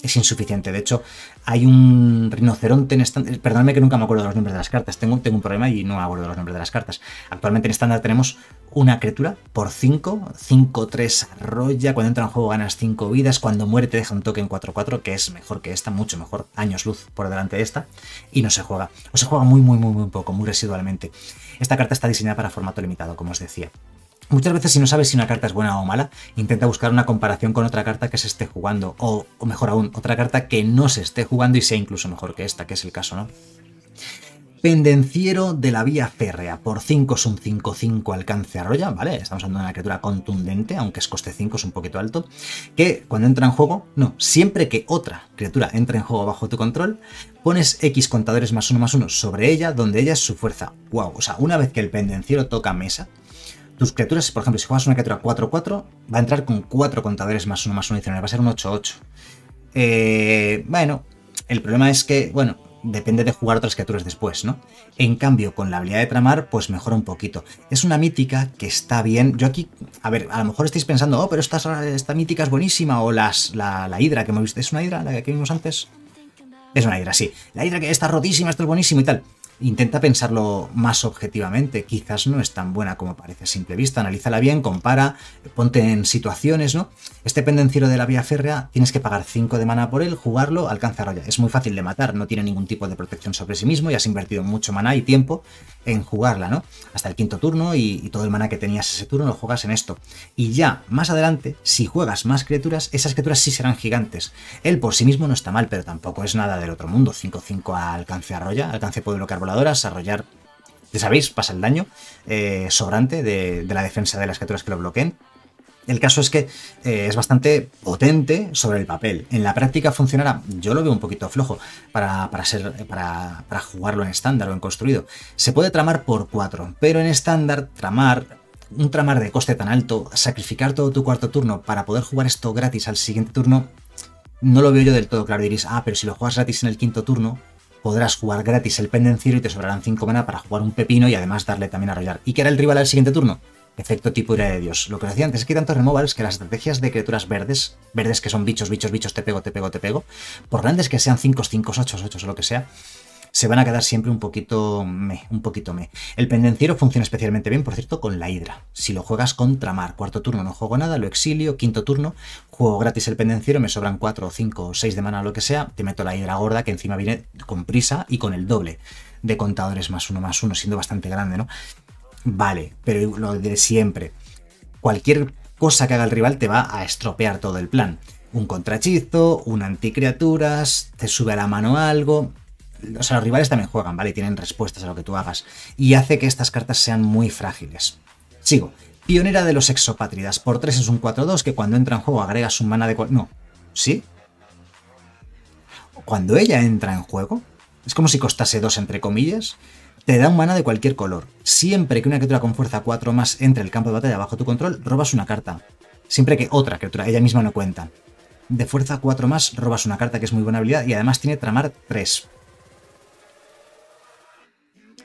es insuficiente. De hecho, hay un rinoceronte en estándar. Perdóname que nunca me acuerdo de los nombres de las cartas. Tengo, tengo un problema y no me acuerdo de los nombres de las cartas. Actualmente en estándar tenemos una criatura por 5. 5, 3 arrolla. Cuando entra en juego ganas 5 vidas. Cuando muere te deja un token 4-4, que es mejor que esta, mucho mejor. Años luz por delante de esta. Y no se juega. O se juega muy, muy, muy, muy poco, muy residualmente. Esta carta está diseñada para formato limitado, como os decía. Muchas veces si no sabes si una carta es buena o mala, intenta buscar una comparación con otra carta que se esté jugando, o, mejor aún, otra carta que no se esté jugando y sea incluso mejor que esta, que es el caso, ¿no? Pendenciero de la vía férrea, por 5 es un 5-5 alcance arroya, ¿vale? Estamos hablando de una criatura contundente, aunque es coste 5, es un poquito alto, que cuando entra en juego, no, siempre que otra criatura entra en juego bajo tu control, pones X contadores más uno más uno sobre ella, donde ella es su fuerza. ¡Wow! O sea, una vez que el pendenciero toca mesa, tus criaturas, por ejemplo, si juegas una criatura 4-4, va a entrar con 4 contadores más 1 más 1 adicional, va a ser un 8-8. Eh, bueno, el problema es que, bueno, depende de jugar otras criaturas después, ¿no? En cambio, con la habilidad de tramar, pues mejora un poquito. Es una mítica que está bien. Yo aquí, a ver, a lo mejor estáis pensando, oh, pero esta, esta mítica es buenísima, o la, la hidra que hemos visto. ¿Es una hidra la que vimos antes? Es una hidra, sí. La hidra que está rotísima, esto es buenísimo y tal. Intenta pensarlo más objetivamente, quizás no es tan buena como parece a simple vista, analízala bien, compara, ponte en situaciones, ¿no? Este pendenciero de la vía férrea tienes que pagar 5 de mana por él, jugarlo, alcanza raya. Es muy fácil de matar, no tiene ningún tipo de protección sobre sí mismo, y has invertido mucho maná y tiempo en jugarla, ¿no? Hasta el quinto turno y, todo el mana que tenías ese turno lo juegas en esto. Y ya, más adelante, si juegas más criaturas, esas criaturas sí serán gigantes. Él por sí mismo no está mal, pero tampoco es nada del otro mundo. 5-5 a alcance arroya, alcance puede bloquear voladoras, arrollar ya sabéis, pasa el daño eh, sobrante de, de, la defensa de las criaturas que lo bloqueen. El caso es que eh, es bastante potente sobre el papel. En la práctica funcionará, yo lo veo un poquito flojo para, ser, para, jugarlo en estándar o en construido. Se puede tramar por 4, pero en estándar tramar un tramar de coste tan alto, sacrificar todo tu cuarto turno para poder jugar esto gratis al siguiente turno, no lo veo yo del todo claro. Diréis, ah, pero si lo juegas gratis en el quinto turno, podrás jugar gratis el pendenciero y te sobrarán 5 mana para jugar un pepino y además darle también a rollar. ¿Y qué hará el rival al siguiente turno? Efecto tipo ira de Dios. Lo que os decía antes es que tantos removals que las estrategias de criaturas verdes, verdes que son bichos, bichos, bichos, te pego, te pego, te pego, por grandes que sean 5, 5, 8, 8 o lo que sea, se van a quedar siempre un poquito me, un poquito me. El pendenciero funciona especialmente bien, por cierto, con la hidra. Si lo juegas contra mar, cuarto turno no juego nada, lo exilio, quinto turno, juego gratis el pendenciero, me sobran 4, 5, 6 de mana o lo que sea, te meto la hidra gorda que encima viene con prisa y con el doble de contadores más uno más uno, siendo bastante grande, ¿no? vale, pero lo de siempre. Cualquier cosa que haga el rival te va a estropear todo el plan. Un contrachizo, un anticriaturas, te sube a la mano algo. O sea, los rivales también juegan, ¿vale? Tienen respuestas a lo que tú hagas. Y hace que estas cartas sean muy frágiles. Sigo. Pionera de los exopátridas. Por 3 es un 4-2 que cuando entra en juego agregas un mana de... No. ¿Sí? Cuando ella entra en juego. Es como si costase 2 entre comillas. Te da un mana de cualquier color. Siempre que una criatura con fuerza 4 más entre el campo de batalla bajo tu control, robas una carta. Siempre que otra criatura, ella misma no cuenta. De fuerza 4 más, robas una carta que es muy buena habilidad y además tiene tramar 3.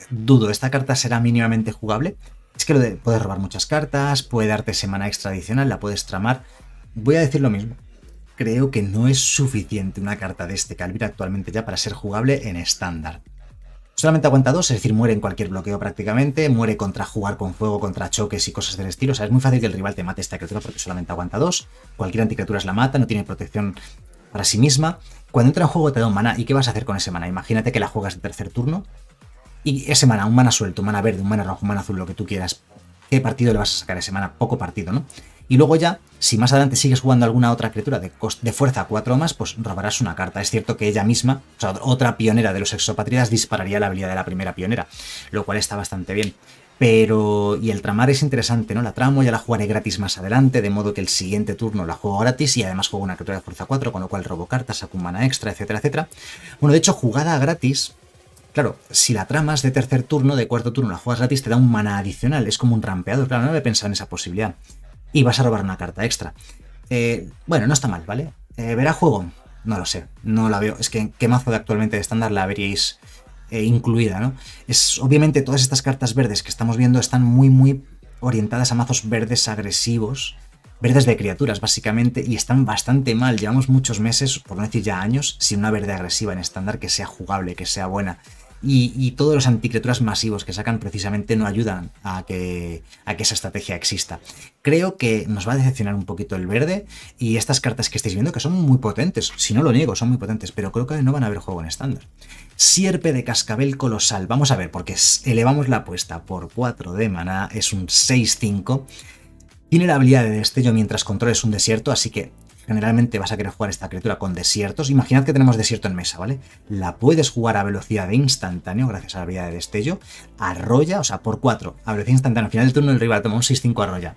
Dudo, esta carta será mínimamente jugable. Es que lo de, puedes robar muchas cartas, puede darte semana extra adicional, la puedes tramar. Voy a decir lo mismo creo que no es suficiente una carta de este calibre actualmente ya para ser jugable en estándar. Solamente aguanta dos, es decir, muere en cualquier bloqueo prácticamente, muere contra jugar con fuego, contra choques y cosas del estilo. O sea, es muy fácil que el rival te mate esta criatura porque solamente aguanta dos. Cualquier anticriatura es la mata, no tiene protección para sí misma. Cuando entra en juego te da un mana, ¿y qué vas a hacer con ese mana? Imagínate que la juegas de tercer turno y ese mana, un mana suelto, un mana verde, un mana rojo, un mana azul, lo que tú quieras. ¿Qué partido le vas a sacar ese mana? Poco partido, ¿no? Y luego ya, si más adelante sigues jugando alguna otra criatura de, fuerza 4 o más, pues robarás una carta. Es cierto que ella misma, o sea, otra pionera de los exopatrias dispararía la habilidad de la primera pionera, lo cual está bastante bien. Pero. Y el tramar es interesante, ¿no? La tramo, ya la jugaré gratis más adelante, de modo que el siguiente turno la juego gratis y además juego una criatura de fuerza 4, con lo cual robo cartas, saco un mana extra, etcétera, etcétera. Bueno, de hecho, jugada gratis. Claro, si la tramas de tercer turno, de cuarto turno, la juegas gratis, te da un mana adicional. Es como un rampeador. Claro, no había pensado en esa posibilidad y vas a robar una carta extra. Eh, bueno, no está mal, ¿vale? Eh, ¿Verá juego? No lo sé, no la veo. Es que en qué mazo de actualmente de estándar la veríais eh, incluida, ¿no? Es, obviamente todas estas cartas verdes que estamos viendo están muy, muy orientadas a mazos verdes agresivos, verdes de criaturas básicamente, y están bastante mal. Llevamos muchos meses, por no decir ya años, sin una verde agresiva en estándar que sea jugable, que sea buena. Y, todos los anticriaturas masivos que sacan precisamente no ayudan a que, a que esa estrategia exista. Creo que nos va a decepcionar un poquito el verde y estas cartas que estáis viendo que son muy potentes, si no lo niego, son muy potentes, pero creo que no van a haber juego en estándar. Sierpe de cascabel colosal, vamos a ver, porque elevamos la apuesta por 4 de maná, es un 6-5. Tiene la habilidad de destello mientras controles un desierto, así que generalmente vas a querer jugar esta criatura con desiertos. Imaginad que tenemos desierto en mesa, ¿vale? La puedes jugar a velocidad de instantáneo, gracias a la habilidad de destello. Arrolla, o sea, por 4, a velocidad instantánea. Al final del turno el rival toma un 6-5 arrolla.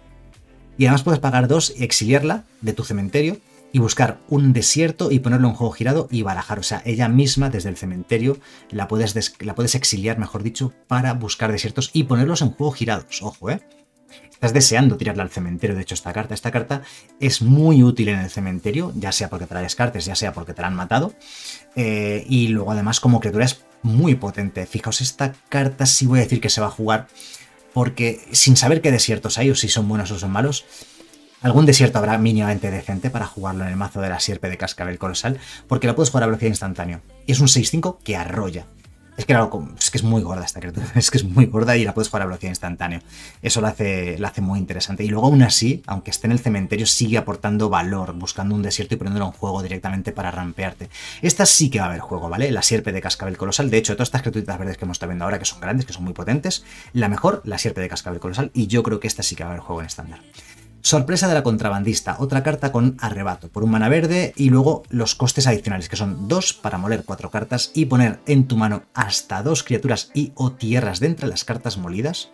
Y además puedes pagar 2 y exiliarla de tu cementerio y buscar un desierto y ponerlo en juego girado y barajar. O sea, ella misma desde el cementerio la puedes, la puedes exiliar, mejor dicho, para buscar desiertos y ponerlos en juego girados. Ojo, ¿eh? Estás deseando tirarla al cementerio, de hecho, esta carta. Esta carta es muy útil en el cementerio, ya sea porque te la descartes, ya sea porque te la han matado. Eh, y luego, además, como criatura es muy potente. Fijaos, esta carta sí voy a decir que se va a jugar, porque sin saber qué desiertos hay o si son buenos o son malos, Algún desierto habrá mínimamente decente para jugarlo en el mazo de la sierpe de cascabel colosal, porque la puedes jugar a velocidad instantánea. Y es un 6-5 que arrolla. Es que, es que es muy gorda esta criatura, es que es muy gorda y la puedes jugar a velocidad instantánea. Eso la hace, la hace muy interesante. Y luego aún así, aunque esté en el cementerio, sigue aportando valor, buscando un desierto y poniéndolo en juego directamente para rampearte. Esta sí que va a haber juego, ¿vale? La sierpe de cascabel colosal. De hecho, todas estas criaturitas verdes que hemos estado viendo ahora, que son grandes, que son muy potentes, la mejor, la sierpe de cascabel colosal. Y yo creo que esta sí que va a haber juego en estándar. Sorpresa de la contrabandista, otra carta con arrebato por un mana verde y luego los costes adicionales, que son dos para moler cuatro cartas y poner en tu mano hasta dos criaturas y o tierras de las cartas molidas.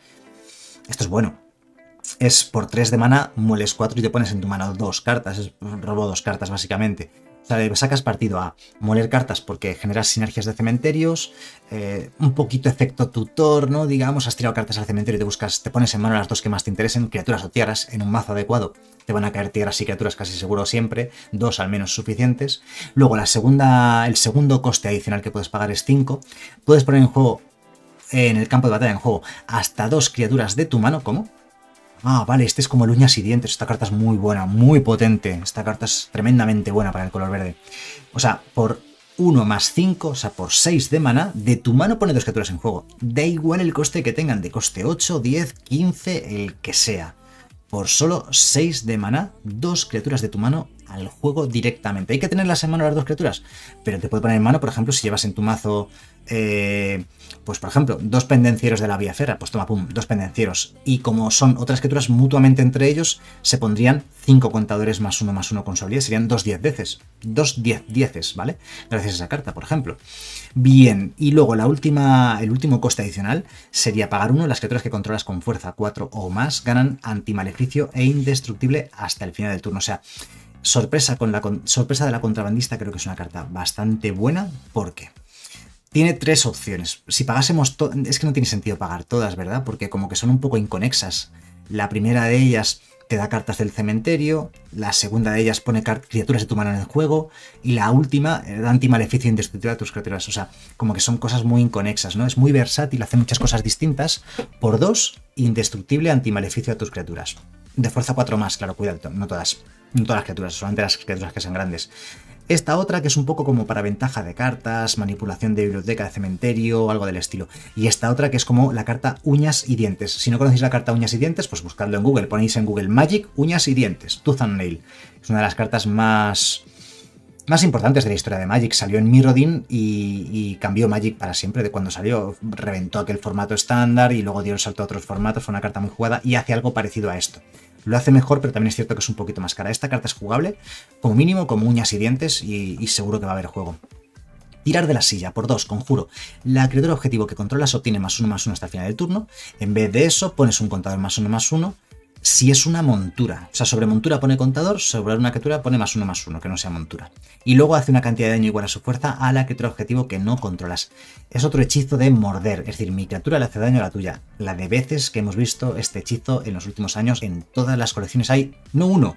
Esto es bueno. Es por 3 de mana, moles 4 y te pones en tu mano dos cartas. Es, robo dos cartas básicamente. Pues sacas partido a moler cartas porque generas sinergias de cementerios, eh, un poquito efecto tutor, ¿no? Digamos, has tirado cartas al cementerio y te buscas, te pones en mano las dos que más te interesen, criaturas o tierras, en un mazo adecuado. Te van a caer tierras y criaturas casi seguro siempre, dos al menos suficientes. Luego, la segunda, el segundo coste adicional que puedes pagar es 5. Puedes poner en juego, en el campo de batalla en juego, hasta dos criaturas de tu mano, ¿cómo? Ah, vale, este es como el uñas y dientes. Esta carta es muy buena, muy potente. Esta carta es tremendamente buena para el color verde. O sea, por 1 más 5, o sea, por 6 de mana, de tu mano pone dos criaturas en juego. Da igual el coste que tengan, de coste 8, 10, 15, el que sea por solo 6 de maná, dos criaturas de tu mano al juego directamente. Hay que tenerlas en mano las dos criaturas, pero te puede poner en mano, por ejemplo, si llevas en tu mazo, eh, pues por ejemplo, dos pendencieros de la vía fera, pues toma, pum, dos pendencieros. Y como son otras criaturas mutuamente entre ellos, se pondrían 5 contadores más uno más uno con su habilidad, serían dos 10 veces dos 10 diez dieces, ¿vale? Gracias a esa carta, por ejemplo. Bien, y luego la última, el último coste adicional sería pagar uno. Las criaturas que controlas con fuerza 4 o más ganan antimaleficio e indestructible hasta el final del turno. O sea, sorpresa, con la, sorpresa de la contrabandista creo que es una carta bastante buena porque tiene tres opciones. Si pagásemos... Es que no tiene sentido pagar todas, ¿verdad? Porque como que son un poco inconexas. La primera de ellas te da cartas del cementerio, la segunda de ellas pone criaturas de tu mano en el juego, y la última eh, da antimaleficio indestructible a tus criaturas. O sea, como que son cosas muy inconexas, ¿no? Es muy versátil, hace muchas cosas distintas. Por dos, indestructible antimaleficio a tus criaturas. De fuerza cuatro más, claro, cuidado, no todas. No todas las criaturas, solamente las criaturas que sean grandes. Esta otra que es un poco como para ventaja de cartas, manipulación de biblioteca de cementerio, algo del estilo. Y esta otra que es como la carta uñas y dientes. Si no conocéis la carta uñas y dientes, pues buscadlo en Google. Ponéis en Google Magic uñas y dientes, Tooth and Nail. Es una de las cartas más más importantes de la historia de Magic. Salió en Mirrodin y, y, cambió Magic para siempre de cuando salió. Reventó aquel formato estándar y luego dio el salto a otros formatos. Fue una carta muy jugada y hace algo parecido a esto lo hace mejor, pero también es cierto que es un poquito más cara. Esta carta es jugable, como mínimo, con uñas y dientes, y, seguro que va a haber juego. Tirar de la silla, por dos conjuro. La criatura objetivo que controlas obtiene más uno más uno hasta el final del turno. En vez de eso, pones un contador más uno más uno si es una montura. O sea, sobre montura pone contador, sobre una criatura pone más uno más uno, que no sea montura. Y luego hace una cantidad de daño igual a su fuerza a la criatura objetivo que no controlas. Es otro hechizo de morder, es decir, mi criatura le hace daño a la tuya. La de veces que hemos visto este hechizo en los últimos años en todas las colecciones hay, no uno,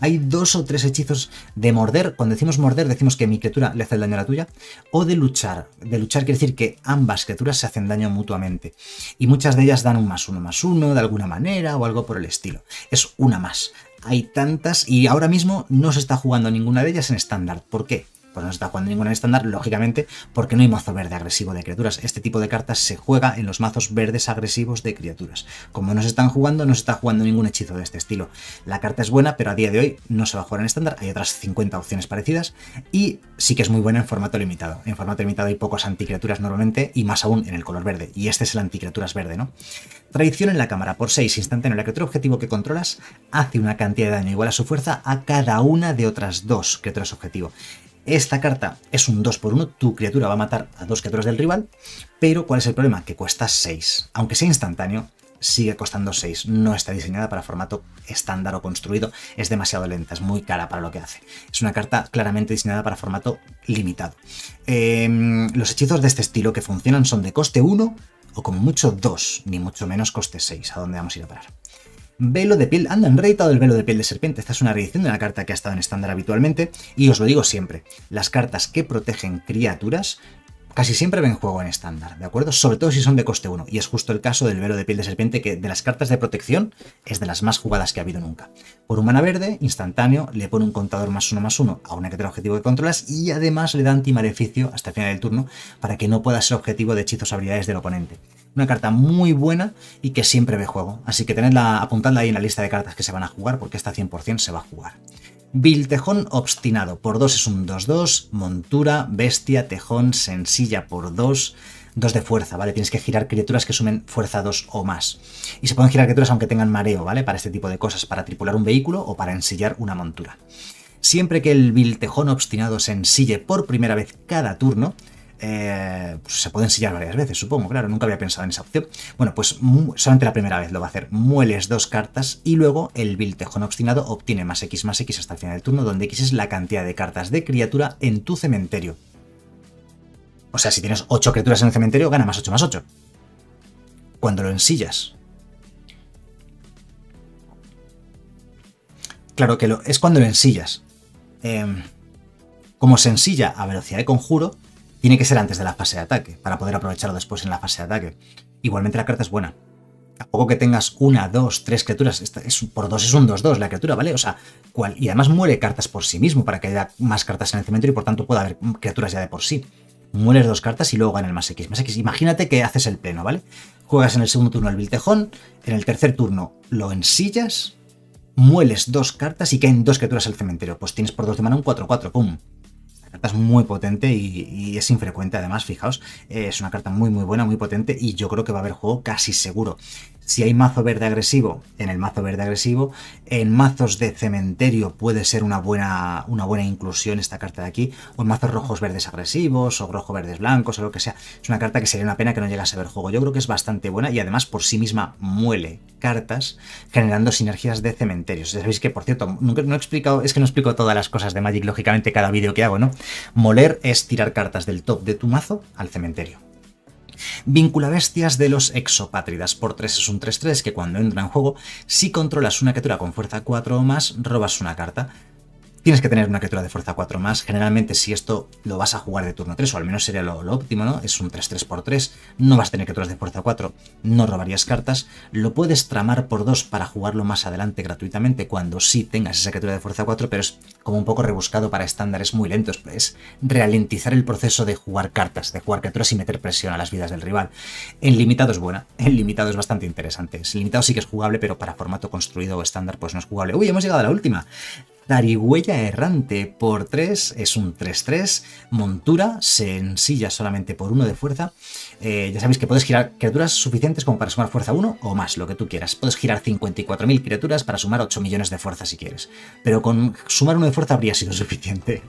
hay dos o tres hechizos de morder. Cuando decimos morder, decimos que mi criatura le hace el daño a la tuya. O de luchar. De luchar quiere decir que ambas criaturas se hacen daño mutuamente. Y muchas de ellas dan un más uno más uno de alguna manera o algo por el estilo. Es una más. Hay tantas y ahora mismo no se está jugando ninguna de ellas en estándar. ¿Por qué? pues no se está jugando ninguna en estándar, lógicamente, porque no hay mazo verde agresivo de criaturas. Este tipo de cartas se juega en los mazos verdes agresivos de criaturas. Como no se están jugando, no se está jugando ningún hechizo de este estilo. La carta es buena, pero a día de hoy no se va a jugar en estándar, hay otras 50 opciones parecidas, y sí que es muy buena en formato limitado. En formato limitado hay pocas anticriaturas normalmente, y más aún en el color verde, y este es el anticriaturas verde, ¿no? Tradición en la cámara, por 6 instantáneo, la criatura objetivo que controlas hace una cantidad de daño igual a su fuerza a cada una de otras dos criaturas objetivo. Esta carta es un 2 por 1, tu criatura va a matar a dos criaturas del rival, pero ¿cuál es el problema? Que cuesta 6. Aunque sea instantáneo, sigue costando 6. No está diseñada para formato estándar o construido, es demasiado lenta, es muy cara para lo que hace. Es una carta claramente diseñada para formato limitado. Em, los hechizos de este estilo que funcionan son de coste 1 o como mucho 2, ni mucho menos coste 6, a dónde vamos a ir a parar. Velo de piel, anda, han el velo de piel de serpiente. Esta es una reedición de una carta que ha estado en estándar habitualmente. Y os lo digo siempre, las cartas que protegen criaturas casi siempre ven juego en estándar, ¿de acuerdo? Sobre todo si son de coste 1. Y es justo el caso del velo de piel de serpiente, que de las cartas de protección es de las más jugadas que ha habido nunca. Por humana verde, instantáneo, le pone un contador más uno más uno a una que tenga objetivo que controlas y además le da antimareficio hasta el final del turno para que no pueda ser objetivo de hechizos habilidades del oponente. Una carta muy buena y que siempre ve juego. Así que tenedla, apuntadla ahí en la lista de cartas que se van a jugar porque esta 100% se va a jugar. Viltejón obstinado, por 2 es un 2-2, montura, bestia, tejón, sencilla por 2, 2 de fuerza, ¿vale? Tienes que girar criaturas que sumen fuerza 2 o más. Y se pueden girar criaturas aunque tengan mareo, ¿vale? Para este tipo de cosas, para tripular un vehículo o para ensillar una montura. Siempre que el Viltejón obstinado se ensille por primera vez cada turno, eh, pues se puede ensillar varias veces, supongo, claro, nunca había pensado en esa opción. Bueno, pues solamente la primera vez lo va a hacer. Mueles dos cartas y luego el vil tejón obstinado obtiene más X más X hasta el final del turno, donde X es la cantidad de cartas de criatura en tu cementerio. O sea, si tienes 8 criaturas en el cementerio, gana más 8 más 8. Cuando lo ensillas. Claro que es cuando lo ensillas. Em, como se ensilla a velocidad de conjuro, tiene que ser antes de la fase de ataque, para poder aprovecharlo después en la fase de ataque. Igualmente la carta es buena. Tampoco que tengas una, dos, tres criaturas. es, por dos es un 2-2 la criatura, ¿vale? O sea, y además muere cartas por sí mismo para que haya más cartas en el cementerio y por tanto pueda haber criaturas ya de por sí. Mueles dos cartas y luego gana el más X. Más X. Imagínate que haces el pleno, ¿vale? Juegas en el segundo turno el biltejón. en el tercer turno lo ensillas, mueles dos cartas y caen dos criaturas al cementerio. Pues tienes por dos de mano un 4-4, ¡pum! carta es muy potente y, es infrecuente además, fijaos, es una carta muy muy buena, muy potente y yo creo que va a haber juego casi seguro. Si hay mazo verde agresivo, en el mazo verde agresivo, en mazos de cementerio puede ser una buena, una buena inclusión esta carta de aquí, o en mazos rojos verdes agresivos, o rojo verdes blancos, o lo que sea. Es una carta que sería una pena que no llegase a ver juego. Yo creo que es bastante buena y además por sí misma muele cartas generando sinergias de cementerios. Ya sabéis que, por cierto, nunca no he explicado, es que no explico todas las cosas de Magic, lógicamente, cada vídeo que hago, ¿no? Moler es tirar cartas del top de tu mazo al cementerio. Vincula bestias de los exopátridas. Por 3 es un 3-3 que cuando entra en juego, si controlas una criatura con fuerza 4 o más, robas una carta tienes que tener una criatura de fuerza 4 más. Generalmente, si esto lo vas a jugar de turno 3, o al menos sería lo, óptimo, ¿no? Es un 3-3 por 3, no vas a tener criaturas de fuerza 4, no robarías cartas. Lo puedes tramar por 2 para jugarlo más adelante gratuitamente cuando sí tengas esa criatura de fuerza 4, pero es como un poco rebuscado para estándares muy lentos. Pues, es ralentizar el proceso de jugar cartas, de jugar criaturas y meter presión a las vidas del rival. En limitado es buena, en limitado es bastante interesante. En limitado sí que es jugable, pero para formato construido o estándar, pues no es jugable. Uy, hemos llegado a la última zarigüeya errante por 3, es un 3-3, montura, se ensilla solamente por 1 de fuerza. Eh, ya sabéis que puedes girar criaturas suficientes como para sumar fuerza 1 o más, lo que tú quieras. Puedes girar 54.000 criaturas para sumar 8 millones de fuerza si quieres, pero con sumar 1 de fuerza habría sido suficiente.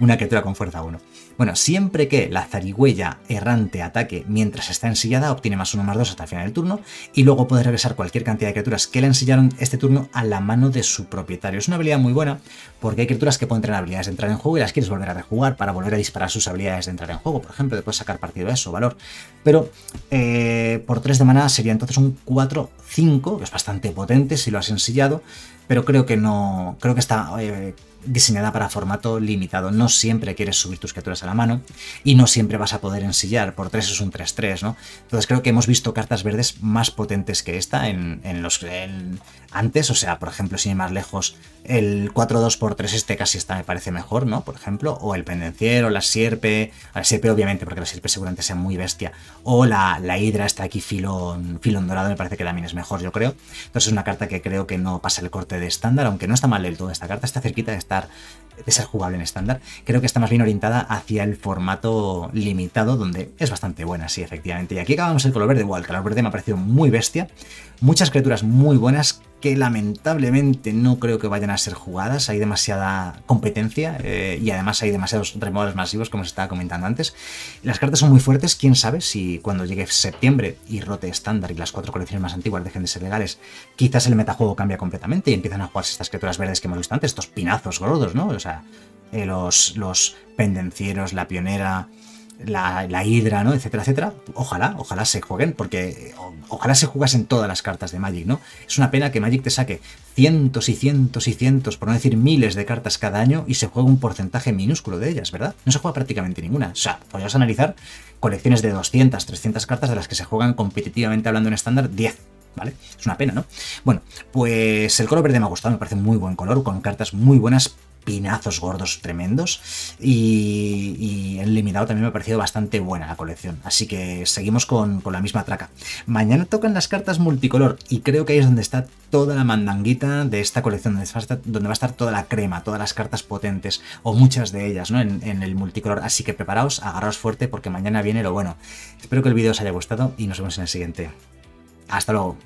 Una criatura con fuerza 1. Bueno, siempre que la zarigüeya errante ataque mientras está ensillada, obtiene más 1 más 2 hasta el final del turno y luego puede regresar cualquier cantidad de criaturas que le ensillaron este turno a la mano de su propietario. Es una habilidad muy buena porque hay criaturas que pueden tener habilidades de entrar en juego y las quieres volver a rejugar para volver a disparar sus habilidades de entrar en juego, por ejemplo, después sacar partido de eso, valor. Pero eh, por 3 de maná sería entonces un 4-5, que es bastante potente si lo has ensillado, pero creo que no, creo que está... Eh, diseñada para formato limitado. No siempre quieres subir tus criaturas a la mano y no siempre vas a poder ensillar. Por 3 es un 3-3, ¿no? Entonces creo que hemos visto cartas verdes más potentes que esta en, los, antes. O sea, por ejemplo, si ir más lejos, el 4-2x3 este casi está, me parece mejor, ¿no? Por ejemplo, o el pendenciero, la sierpe, la sierpe obviamente, porque la sierpe seguramente sea muy bestia, o la, la hidra está aquí filón, filón dorado, me parece que también es mejor, yo creo. Entonces es una carta que creo que no pasa el corte de estándar, aunque no está mal del todo esta carta, está cerquita de estar de ser jugable en estándar, creo que está más bien orientada hacia el formato limitado, donde es bastante buena, sí, efectivamente. Y aquí acabamos el color verde, igual, el color verde me ha parecido muy bestia, muchas criaturas muy buenas que lamentablemente no creo que vayan a ser jugadas, hay demasiada competencia eh, y además hay demasiados remodelos masivos, como se estaba comentando antes. Las cartas son muy fuertes, quién sabe si cuando llegue septiembre y rote estándar y las cuatro colecciones más antiguas dejen de ser legales, quizás el metajuego cambia completamente y empiezan a jugarse estas criaturas verdes que hemos visto antes, estos pinazos gordos, ¿no? O sea, eh, los, los pendencieros, la pionera, la, Hidra, ¿no? Etcétera, etcétera. Ojalá, ojalá se jueguen, porque ojalá se jugasen todas las cartas de Magic, ¿no? Es una pena que Magic te saque cientos y cientos y cientos, por no decir miles de cartas cada año y se juega un porcentaje minúsculo de ellas, ¿verdad? No se juega prácticamente ninguna. O sea, podrías analizar colecciones de 200, 300 cartas de las que se juegan competitivamente hablando en estándar 10, ¿vale? Es una pena, ¿no? Bueno, pues el color verde me ha gustado, me parece muy buen color, con cartas muy buenas pinazos gordos tremendos. Y, y el limitado también me ha parecido bastante buena la colección. Así que seguimos con, la misma traca. Mañana tocan las cartas multicolor y creo que ahí es donde está toda la mandanguita de esta colección, donde va a estar, toda la crema, todas las cartas potentes o muchas de ellas ¿no? en, en el multicolor. Así que preparaos, agarraos fuerte porque mañana viene lo bueno. Espero que el vídeo os haya gustado y nos vemos en el siguiente. Hasta luego.